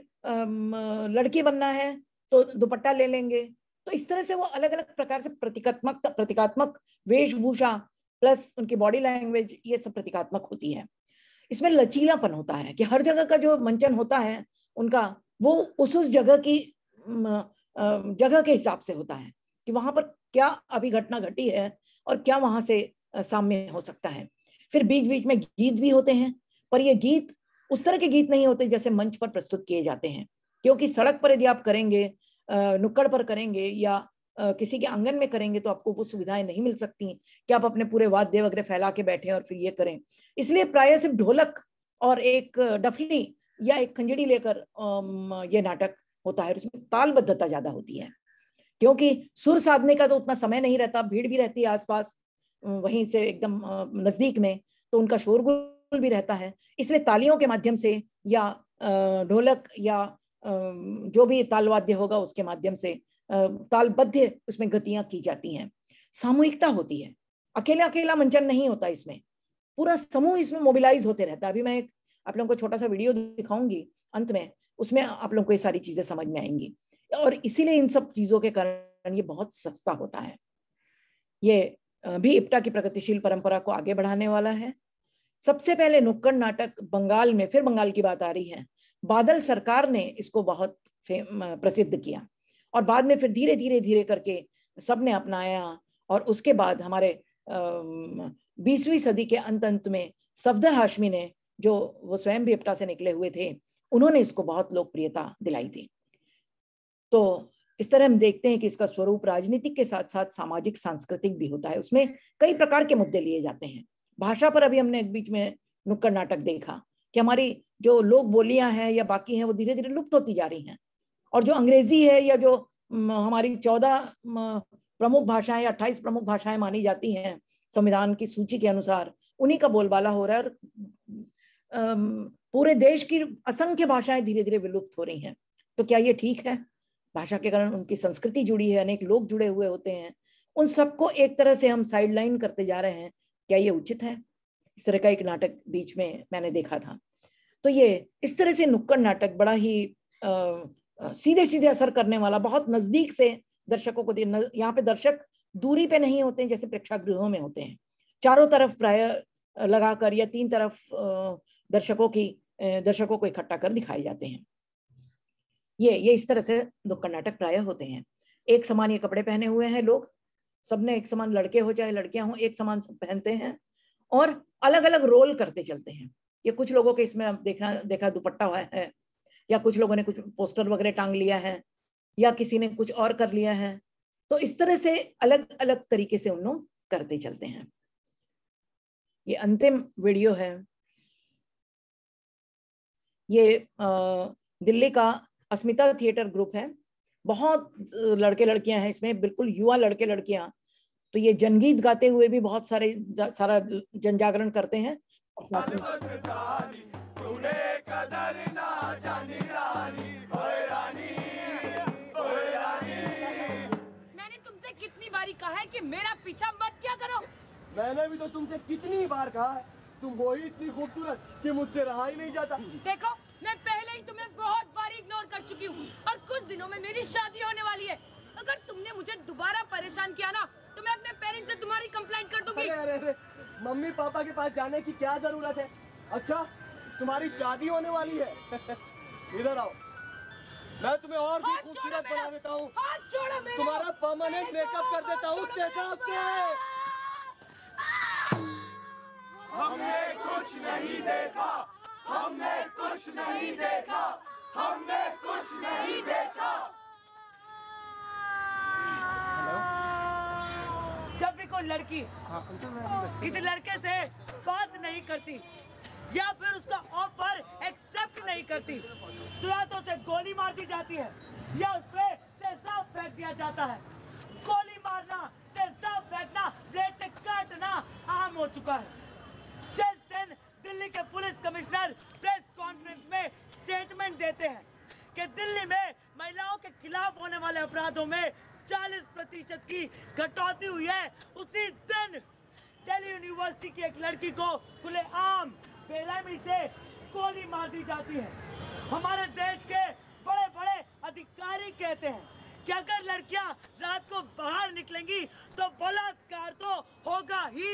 लड़की बनना है तो दुपट्टा ले लेंगे तो इस तरह से वो अलग अलग प्रकार से प्रतीकात्मक प्रतीकात्मक वेशभूषा प्लस उनकी बॉडी लैंग्वेज ये सब प्रतीकात्मक होती है इसमें लचीलापन होता है कि हर जगह का जो मंचन होता है उनका वो उस उस जगह की जगह के हिसाब से होता है कि वहां पर क्या अभी घटना घटी है और क्या वहां से सामने हो सकता है फिर बीच बीच में गीत भी होते हैं पर ये गीत उस तरह के गीत नहीं होते जैसे मंच पर प्रस्तुत किए जाते हैं क्योंकि सड़क पर यदि आप करेंगे नुक्कड़ पर करेंगे या किसी के आंगन में करेंगे तो आपको वो सुविधाएं नहीं मिल सकती कि आप अपने पूरे वाद्य वगैरह फैला के बैठे और फिर ये करें इसलिए प्राय सिर्फ ढोलक और एक डफली या एक खंजड़ी लेकर ये नाटक होता है उसमें तालबद्धता ज्यादा होती है क्योंकि सुर साधने का तो उतना समय नहीं रहता भीड़ भी रहती है आसपास वहीं से एकदम नजदीक में तो उनका शोरगुल भी रहता है इसलिए तालियों के माध्यम से या ढोलक या जो भी तालवाद्य होगा उसके माध्यम से तालबद्ध उसमें गतियां की जाती हैं सामूहिकता होती है अकेला अकेला मंचन नहीं होता इसमें पूरा समूह इसमें मोबिलाइज होते रहता है अभी मैं एक आप लोगों को छोटा सा वीडियो दिखाऊंगी अंत में उसमें आप लोगों को ये सारी चीजें समझ में आएंगी और इसीलिए इन सब चीजों के कारण ये बहुत सस्ता होता है ये भी इप्टा की प्रगतिशील परंपरा को आगे बढ़ाने वाला है सबसे पहले नुक्कड़ नाटक बंगाल में फिर बंगाल की बात आ रही है बादल सरकार ने इसको बहुत प्रसिद्ध किया और बाद में फिर धीरे धीरे धीरे करके सबने अपनाया और उसके बाद हमारे बीसवीं सदी के अंत अंत में सफदर हाशमी ने जो वो स्वयं अपटा से निकले हुए थे उन्होंने इसको बहुत लोकप्रियता दिलाई थी तो इस तरह हम देखते हैं कि इसका स्वरूप राजनीतिक के साथ साथ सामाजिक सांस्कृतिक भी होता है उसमें कई प्रकार के मुद्दे लिए जाते हैं भाषा पर अभी हमने बीच में नुक्कड़ नाटक देखा कि हमारी जो लोक बोलियां हैं या बाकी हैं वो धीरे धीरे लुप्त होती जा रही हैं और जो अंग्रेजी है या जो हमारी चौदह प्रमुख भाषाएं या अट्ठाईस प्रमुख भाषाएं मानी जाती हैं संविधान की सूची के अनुसार उन्हीं का बोलबाला हो रहा है और पूरे देश की असंख्य भाषाएं धीरे धीरे विलुप्त हो रही हैं तो क्या ये ठीक है भाषा के कारण उनकी संस्कृति जुड़ी है अनेक लोग जुड़े हुए होते हैं उन सबको एक तरह से हम साइडलाइन करते जा रहे हैं क्या ये उचित है इस तरह का एक नाटक बीच में मैंने देखा था तो ये इस तरह से नुक्कड़ नाटक बड़ा ही आ, सीधे सीधे असर करने वाला बहुत नजदीक से दर्शकों को दे यहाँ पे दर्शक दूरी पे नहीं होते हैं जैसे प्रेक्षागृहों में होते हैं चारों तरफ प्राय लगाकर या तीन तरफ दर्शकों की दर्शकों को इकट्ठा कर दिखाए जाते हैं ये ये इस तरह से नुक्कड़ नाटक प्राय होते हैं एक समान ये कपड़े पहने हुए हैं लोग सबने एक समान लड़के हो चाहे लड़कियां हो एक समान सब पहनते हैं और अलग अलग रोल करते चलते हैं ये कुछ लोगों के इसमें देखना देखा दुपट्टा हुआ है या कुछ लोगों ने कुछ पोस्टर वगैरह टांग लिया है या किसी ने कुछ और कर लिया है तो इस तरह से अलग अलग तरीके से उन लोग करते चलते हैं ये अंतिम वीडियो है ये दिल्ली का अस्मिता थिएटर ग्रुप है बहुत लड़के लड़कियां हैं इसमें बिल्कुल युवा लड़के लड़कियां तो ये जनगीत गाते हुए भी बहुत सारे सारा जन जागरण करते हैं मैंने तुमसे कितनी बारी कहा है कि मेरा पीछा मत क्या करो मैंने भी तो तुमसे कितनी बार कहा है तुम वो ही इतनी खूबसूरत कि मुझसे रहा ही नहीं जाता देखो मैं पहले ही तुम्हें बहुत बार इग्नोर कर चुकी हूँ और कुछ दिनों में मेरी शादी होने वाली है अगर तुमने मुझे दोबारा परेशान किया ना तो मैं अपने पेरेंट्स से तुम्हारी कंप्लेंट कर दूंगी अरे अरे मम्मी पापा के पास जाने की क्या जरूरत है अच्छा तुम्हारी शादी होने वाली है इधर आओ मैं तुम्हें और भी खूबसूरत बना देता हूँ तुम्हारा परमानेंट मेकअप कर देता हूँ तेजाब से हमने कुछ नहीं देखा हमने कुछ नहीं देखा हमने कुछ नहीं देखा जब भी कोई लड़की हाँ, किसी लड़के से बात नहीं करती या फिर उसका ऑफर एक्सेप्ट नहीं करती तुरंत उसे गोली मार दी जाती है या उस पर तेजाब फेंक दिया जाता है गोली मारना तेजाब फेंकना ब्लेड से काटना आम हो चुका है दिल्ली के पुलिस कमिश्नर प्रेस कॉन्फ्रेंस में स्टेटमेंट देते हैं कि दिल्ली में महिलाओं के खिलाफ होने वाले अपराधों में 40 प्रतिशत की कटौती हुई है उसी दिन दिल्ली यूनिवर्सिटी की एक लड़की को खुलेआम बेरहमी से गोली मार दी जाती है हमारे देश के बड़े बड़े अधिकारी कहते हैं कि अगर लड़कियां रात को बाहर निकलेंगी तो बलात्कार तो होगा ही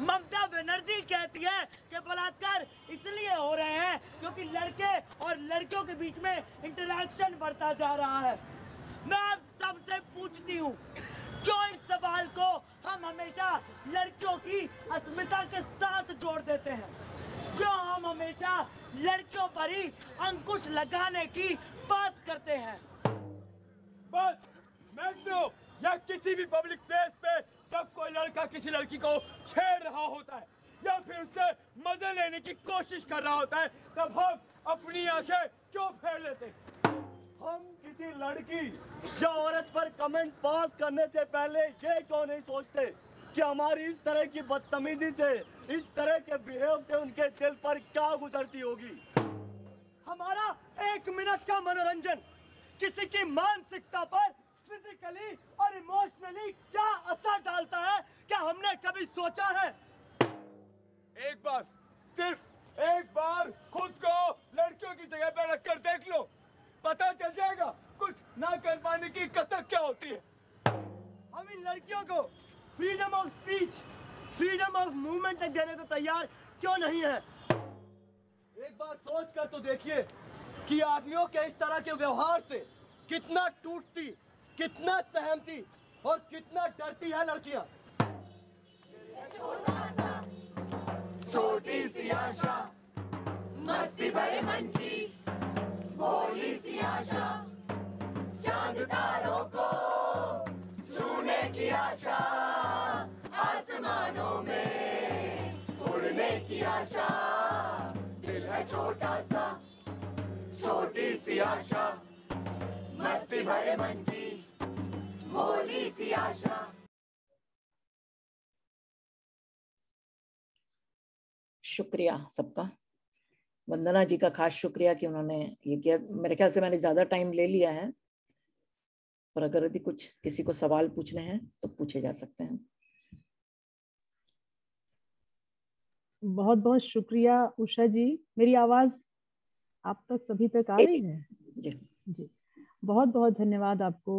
ममता बनर्जी कहती है कि बलात्कार इसलिए हो रहे हैं क्योंकि लड़के और लड़कियों के बीच में इंटरेक्शन बढ़ता जा रहा है मैं आप सबसे पूछती हूँ क्यों इस सवाल को हम हमेशा लड़कियों की अस्मिता के साथ जोड़ देते हैं क्यों हम हमेशा लड़कियों पर ही अंकुश लगाने की बात करते हैं बस मेट्रो तो या किसी भी पब्लिक प्लेस पे जब कोई लड़का किसी लड़की को छेड़ रहा होता है या फिर उससे मजे लेने की कोशिश कर रहा होता है तब हम अपनी आंखें क्यों फेर लेते हम किसी लड़की या औरत पर कमेंट पास करने से पहले ये क्यों नहीं सोचते कि हमारी इस तरह की बदतमीजी से इस तरह के बिहेव से उनके दिल पर क्या गुजरती होगी हमारा एक मिनट का मनोरंजन किसी की मानसिकता पर फिजिकली और इमोशनली क्या असर डालता है क्या हमने कभी सोचा है एक बार सिर्फ एक बार खुद को लड़कियों की जगह पर रखकर देख लो पता चल जाएगा कुछ ना कर पाने की कसर क्या होती है हम इन लड़कियों को freedom of speech freedom of movement तक देने को तैयार क्यों नहीं है एक बार सोच कर तो देखिए कि आदमियों के इस तरह के व्यवहार से कितना टूटती कितना सहमती और कितना डरती है लड़कियां छोटी सी आशा मस्ती भरे मन की भोली सी आशा चांद तारों को छूने की आशा आसमानों में उड़ने की आशा दिल है छोटा सा छोटी सी आशा मस्ती भरे मन की भोली सी आशा शुक्रिया सबका वंदना जी का खास शुक्रिया कि उन्होंने ये किया मेरे ख्याल से मैंने ज़्यादा टाइम ले लिया है पर अगर यदि कुछ किसी को सवाल पूछने हैं तो पूछे जा सकते हैं बहुत बहुत शुक्रिया उषा जी मेरी आवाज आप तक सभी तक आ रही है जी जी बहुत बहुत धन्यवाद आपको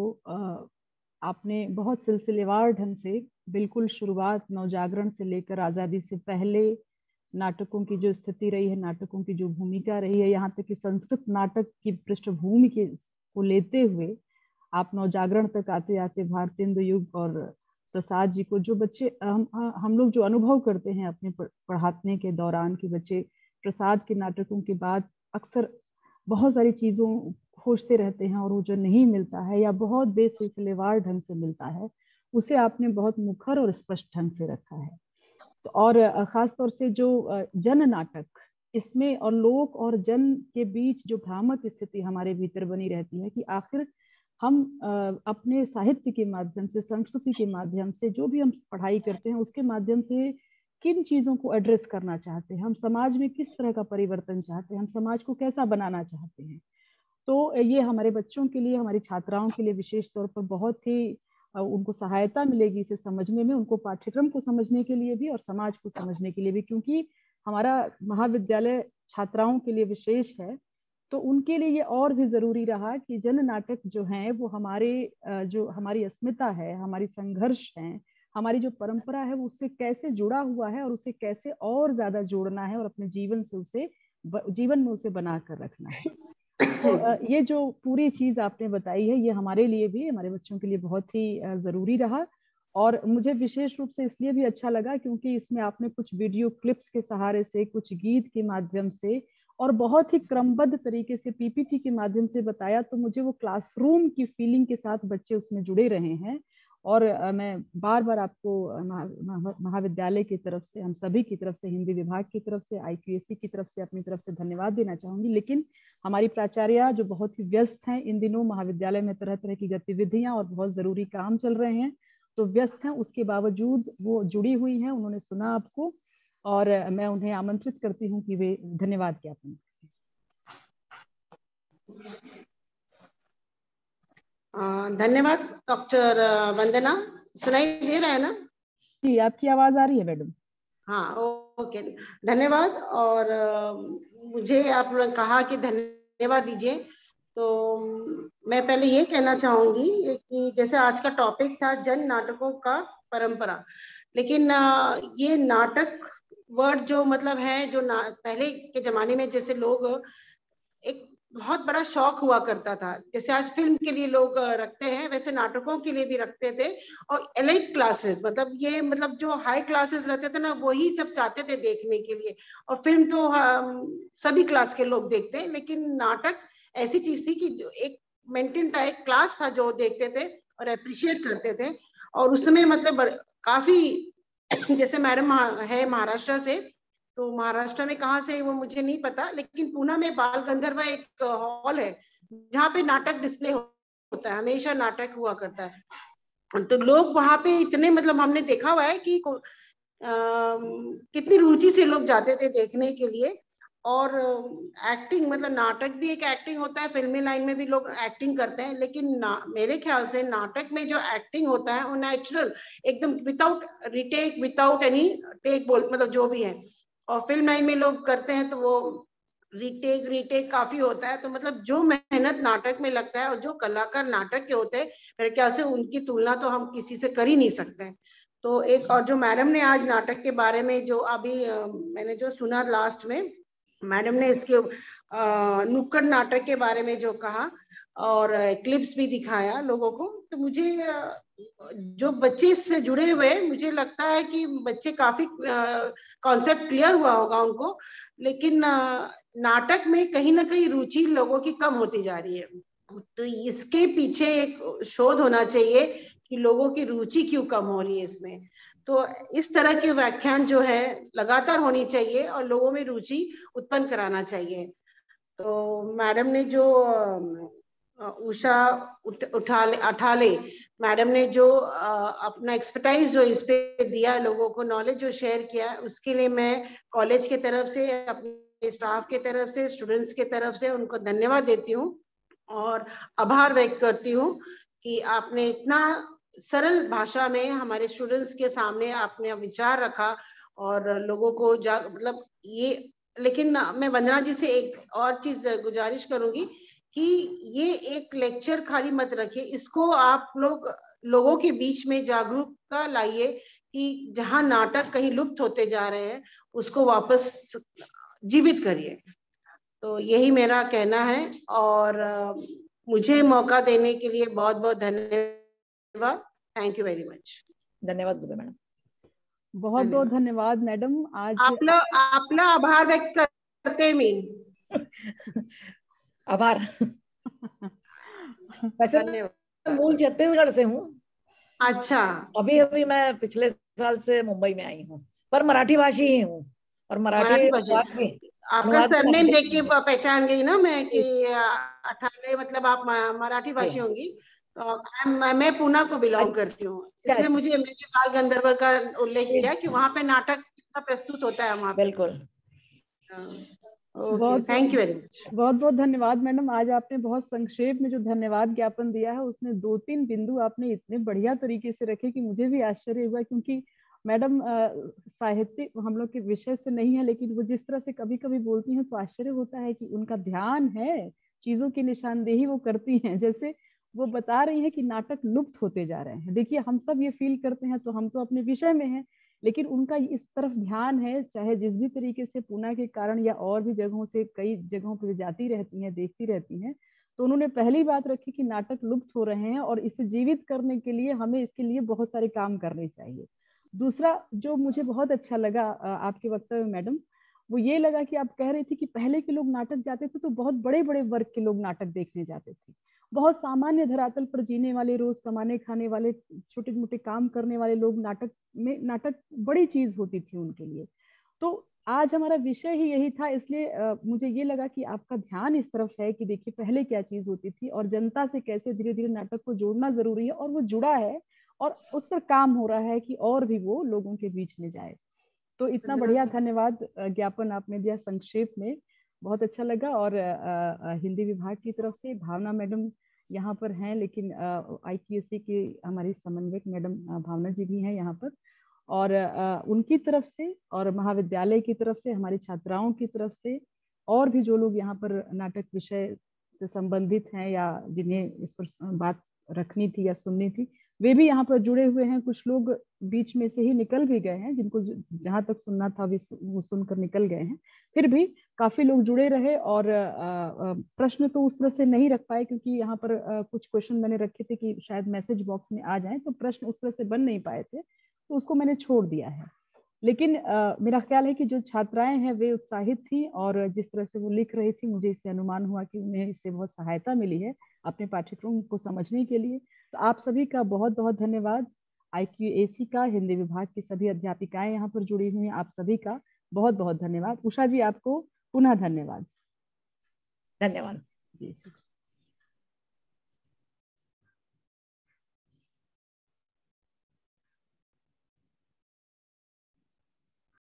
आपने बहुत सिलसिलेवार ढंग से बिल्कुल शुरुआत नवजागरण से लेकर आज़ादी से पहले नाटकों की जो स्थिति रही है नाटकों की जो भूमिका रही है यहाँ तक कि संस्कृत नाटक की पृष्ठभूमि के को लेते हुए आप नवजागरण तक आते आते भारतेंदु युग और प्रसाद जी को जो बच्चे हम हम लोग जो अनुभव करते हैं अपने पढ़ाने के दौरान कि बच्चे प्रसाद के नाटकों के बाद अक्सर बहुत सारी चीज़ों खोजते रहते हैं और वो जो नहीं मिलता है या बहुत बेसिलसिलेवार ढंग से मिलता है उसे आपने बहुत मुखर और स्पष्ट ढंग से रखा है तो और ख़ास तौर से जो जन नाटक इसमें और लोक और जन के बीच जो भ्रामक स्थिति हमारे भीतर बनी रहती है कि आखिर हम अपने साहित्य के माध्यम से संस्कृति के माध्यम से जो भी हम पढ़ाई करते हैं उसके माध्यम से किन चीज़ों को एड्रेस करना चाहते हैं हम समाज में किस तरह का परिवर्तन चाहते हैं हम समाज को कैसा बनाना चाहते हैं तो ये हमारे बच्चों के लिए हमारी छात्राओं के लिए विशेष तौर पर बहुत ही उनको सहायता मिलेगी इसे समझने में उनको पाठ्यक्रम को समझने के लिए भी और समाज को समझने के लिए भी क्योंकि हमारा महाविद्यालय छात्राओं के लिए विशेष है तो उनके लिए ये और भी जरूरी रहा कि जन नाटक जो है वो हमारे जो हमारी अस्मिता है हमारी संघर्ष है हमारी जो परंपरा है वो उससे कैसे जुड़ा हुआ है और उसे कैसे और ज्यादा जोड़ना है और अपने जीवन से उसे जीवन में उसे बना कर रखना है तो ये जो पूरी चीज आपने बताई है ये हमारे लिए भी हमारे बच्चों के लिए बहुत ही जरूरी रहा और मुझे विशेष रूप से इसलिए भी अच्छा लगा क्योंकि इसमें आपने कुछ वीडियो क्लिप्स के सहारे से कुछ गीत के माध्यम से और बहुत ही क्रमबद्ध तरीके से पीपीटी के माध्यम से बताया तो मुझे वो क्लासरूम की फीलिंग के साथ बच्चे उसमें जुड़े रहे हैं और मैं बार बार आपको महाविद्यालय की तरफ से हम सभी की तरफ से हिंदी विभाग की तरफ से आई की तरफ से अपनी तरफ से धन्यवाद देना चाहूंगी लेकिन हमारी प्राचार्य जो बहुत ही व्यस्त हैं इन दिनों महाविद्यालय में तरह तरह की गतिविधियां और बहुत ज़रूरी काम चल रहे हैं तो व्यस्त हैं उसके बावजूद वो जुड़ी हुई हैं उन्होंने सुना आपको और मैं उन्हें आमंत्रित करती हूँ कि वे धन्यवाद ज्ञापन धन्यवाद डॉक्टर वंदना सुनाई दे रहा है ना जी आपकी आवाज आ रही है मैडम हाँ ओके धन्यवाद और मुझे आपने कहा कि धन्यवाद दीजिए तो मैं पहले ये कहना चाहूंगी कि जैसे आज का टॉपिक था जन नाटकों का परंपरा लेकिन ये नाटक वर्ड जो मतलब है जो ना, पहले के जमाने में जैसे लोग एक बहुत बड़ा शौक हुआ करता था जैसे आज फिल्म के लिए लोग रखते हैं वैसे नाटकों के लिए भी रखते थे और एलिट क्लासेस मतलब ये मतलब जो हाई क्लासेस रहते थे ना वही सब चाहते थे देखने के लिए और फिल्म तो सभी क्लास के लोग देखते हैं लेकिन नाटक ऐसी चीज थी कि जो एक मेंटेन था एक क्लास था जो देखते थे और अप्रिशिएट करते थे और उसमें मतलब काफी जैसे मैडम है महाराष्ट्र से तो महाराष्ट्र में कहा से वो मुझे नहीं पता लेकिन पूना में बाल गंधर्व एक हॉल है जहाँ पे नाटक डिस्प्ले होता है हमेशा नाटक हुआ करता है तो लोग वहां पे इतने मतलब हमने देखा हुआ है कि आ, कितनी रुचि से लोग जाते थे देखने के लिए और एक्टिंग मतलब नाटक भी एक एक्टिंग होता है फिल्मी लाइन में भी लोग एक्टिंग करते हैं लेकिन मेरे ख्याल से नाटक में जो एक्टिंग होता है वो नेचुरल एकदम without retake without any take बोल मतलब जो भी है और फिल्म लाइन में लोग करते हैं तो वो रिटेक रिटेक काफी होता है तो मतलब जो मेहनत नाटक में लगता है और जो कलाकार नाटक के होते हैं मेरे ख्याल से उनकी तुलना तो हम किसी से कर ही नहीं सकते हैं तो एक और जो मैडम ने आज नाटक के बारे में जो अभी मैंने जो सुना लास्ट में मैडम ने इसके नुक्कड़ नाटक के बारे में जो कहा और क्लिप्स भी दिखाया लोगों को तो मुझे जो बच्चे इससे जुड़े हुए मुझे लगता है कि बच्चे काफी कॉन्सेप्ट क्लियर हुआ होगा उनको लेकिन आ, नाटक में कहीं ना कहीं रुचि लोगों की कम होती जा रही है तो इसके पीछे एक शोध होना चाहिए कि लोगों की रुचि क्यों कम हो रही है इसमें तो इस तरह के व्याख्यान जो है लगातार होनी चाहिए और लोगों में रुचि उत्पन्न कराना चाहिए तो मैडम ने जो उषा उठ, उठाले अठाले मैडम ने जो अपना एक्सपर्टाइज जो इस पे दिया लोगों को नॉलेज जो शेयर किया उसके लिए मैं कॉलेज के तरफ से अपने स्टाफ के तरफ से स्टूडेंट्स के तरफ से उनको धन्यवाद देती हूँ और आभार व्यक्त करती हूँ कि आपने इतना सरल भाषा में हमारे स्टूडेंट्स के सामने आपने विचार रखा और लोगों को जा मतलब ये लेकिन मैं वंदना जी से एक और चीज गुजारिश करूंगी कि ये एक लेक्चर खाली मत रखिए इसको आप लोग लोगों के बीच में जागरूकता लाइए कि जहाँ नाटक कहीं लुप्त होते जा रहे हैं उसको वापस जीवित करिए तो यही मेरा कहना है और मुझे मौका देने के लिए बहुत बहुत धन्यवाद थैंक यू वेरी मच धन्यवाद मैडम बहुत बहुत धन्यवाद मैडम आज आपला आपला आभार व्यक्त करते मी आभार वैसे मूल छत्तीसगढ़ से हूँ अच्छा अभी अभी मैं पिछले साल से मुंबई में आई हूँ पर मराठी भाषी ही हूँ और मराठी आपका सरनेम देख के पहचान गई ना मैं कि अठारह मतलब आप मराठी भाषी हाँ। होंगी तो मैं मैं पूना को बिलोंग अच्छा। करती हूँ इसलिए मुझे मेरे बाल गंधर्व का उल्लेख किया कि वहाँ पे नाटक कितना प्रस्तुत होता है वहाँ बिल्कुल हाँ। थैंक यू वेरी मच बहुत बहुत धन्यवाद मैडम आज आपने बहुत संक्षेप में जो धन्यवाद ज्ञापन दिया है उसने दो तीन बिंदु आपने इतने बढ़िया तरीके से रखे कि मुझे भी आश्चर्य हुआ क्योंकि मैडम साहित्य हम लोग के विषय से नहीं है लेकिन वो जिस तरह से कभी कभी बोलती हैं तो आश्चर्य होता है कि उनका ध्यान है चीजों की निशानदेही वो करती हैं जैसे वो बता रही हैं कि नाटक लुप्त होते जा रहे हैं देखिए हम सब ये फील करते हैं तो हम तो अपने विषय में हैं लेकिन उनका इस तरफ ध्यान है चाहे जिस भी तरीके से पूना के कारण या और भी जगहों से कई जगहों पर जाती रहती हैं देखती रहती हैं तो उन्होंने पहली बात रखी कि नाटक लुप्त हो रहे हैं और इसे जीवित करने के लिए हमें इसके लिए बहुत सारे काम करने चाहिए दूसरा जो मुझे बहुत अच्छा लगा आपके वक्तव्य मैडम वो ये लगा कि आप कह रहे थे कि पहले के लोग नाटक जाते थे तो बहुत बड़े बड़े वर्ग के लोग नाटक देखने जाते थे बहुत सामान्य धरातल पर जीने वाले रोज कमाने खाने वाले छोटे मोटे काम करने वाले लोग नाटक में नाटक बड़ी चीज होती थी उनके लिए तो आज हमारा विषय ही यही था इसलिए मुझे ये लगा कि आपका ध्यान इस तरफ है कि देखिए पहले क्या चीज होती थी और जनता से कैसे धीरे धीरे नाटक को जोड़ना जरूरी है और वो जुड़ा है और उस पर काम हो रहा है कि और भी वो लोगों के बीच में जाए तो इतना हम्म। बढ़िया धन्यवाद ज्ञापन आपने दिया संक्षेप में बहुत अच्छा लगा और हिंदी विभाग की तरफ से भावना मैडम यहाँ पर हैं लेकिन आई की हमारी समन्वयक मैडम भावना जी भी हैं यहाँ पर और उनकी तरफ से और महाविद्यालय की तरफ से हमारी छात्राओं की तरफ से और भी जो लोग यहाँ पर नाटक विषय से संबंधित हैं या जिन्हें इस पर बात रखनी थी या सुननी थी वे भी यहाँ पर जुड़े हुए हैं कुछ लोग बीच में से ही निकल भी गए हैं जिनको जहाँ तक सुनना था वो सुनकर निकल गए हैं फिर भी काफी लोग जुड़े रहे और प्रश्न तो उस तरह से नहीं रख पाए क्योंकि यहाँ पर कुछ क्वेश्चन मैंने रखे थे कि शायद मैसेज बॉक्स में आ जाए तो प्रश्न उस तरह से बन नहीं पाए थे तो उसको मैंने छोड़ दिया है लेकिन आ, मेरा ख्याल है कि जो छात्राएं हैं वे उत्साहित थी और जिस तरह से वो लिख रही थी मुझे इससे अनुमान हुआ कि उन्हें इससे बहुत सहायता मिली है अपने पाठ्यक्रम को समझने के लिए तो आप सभी का बहुत बहुत धन्यवाद आई क्यू का हिंदी विभाग की सभी अध्यापिकाएं यहाँ पर जुड़ी हुई आप सभी का बहुत बहुत धन्यवाद उषा जी आपको पुनः धन्यवाद धन्यवाद जी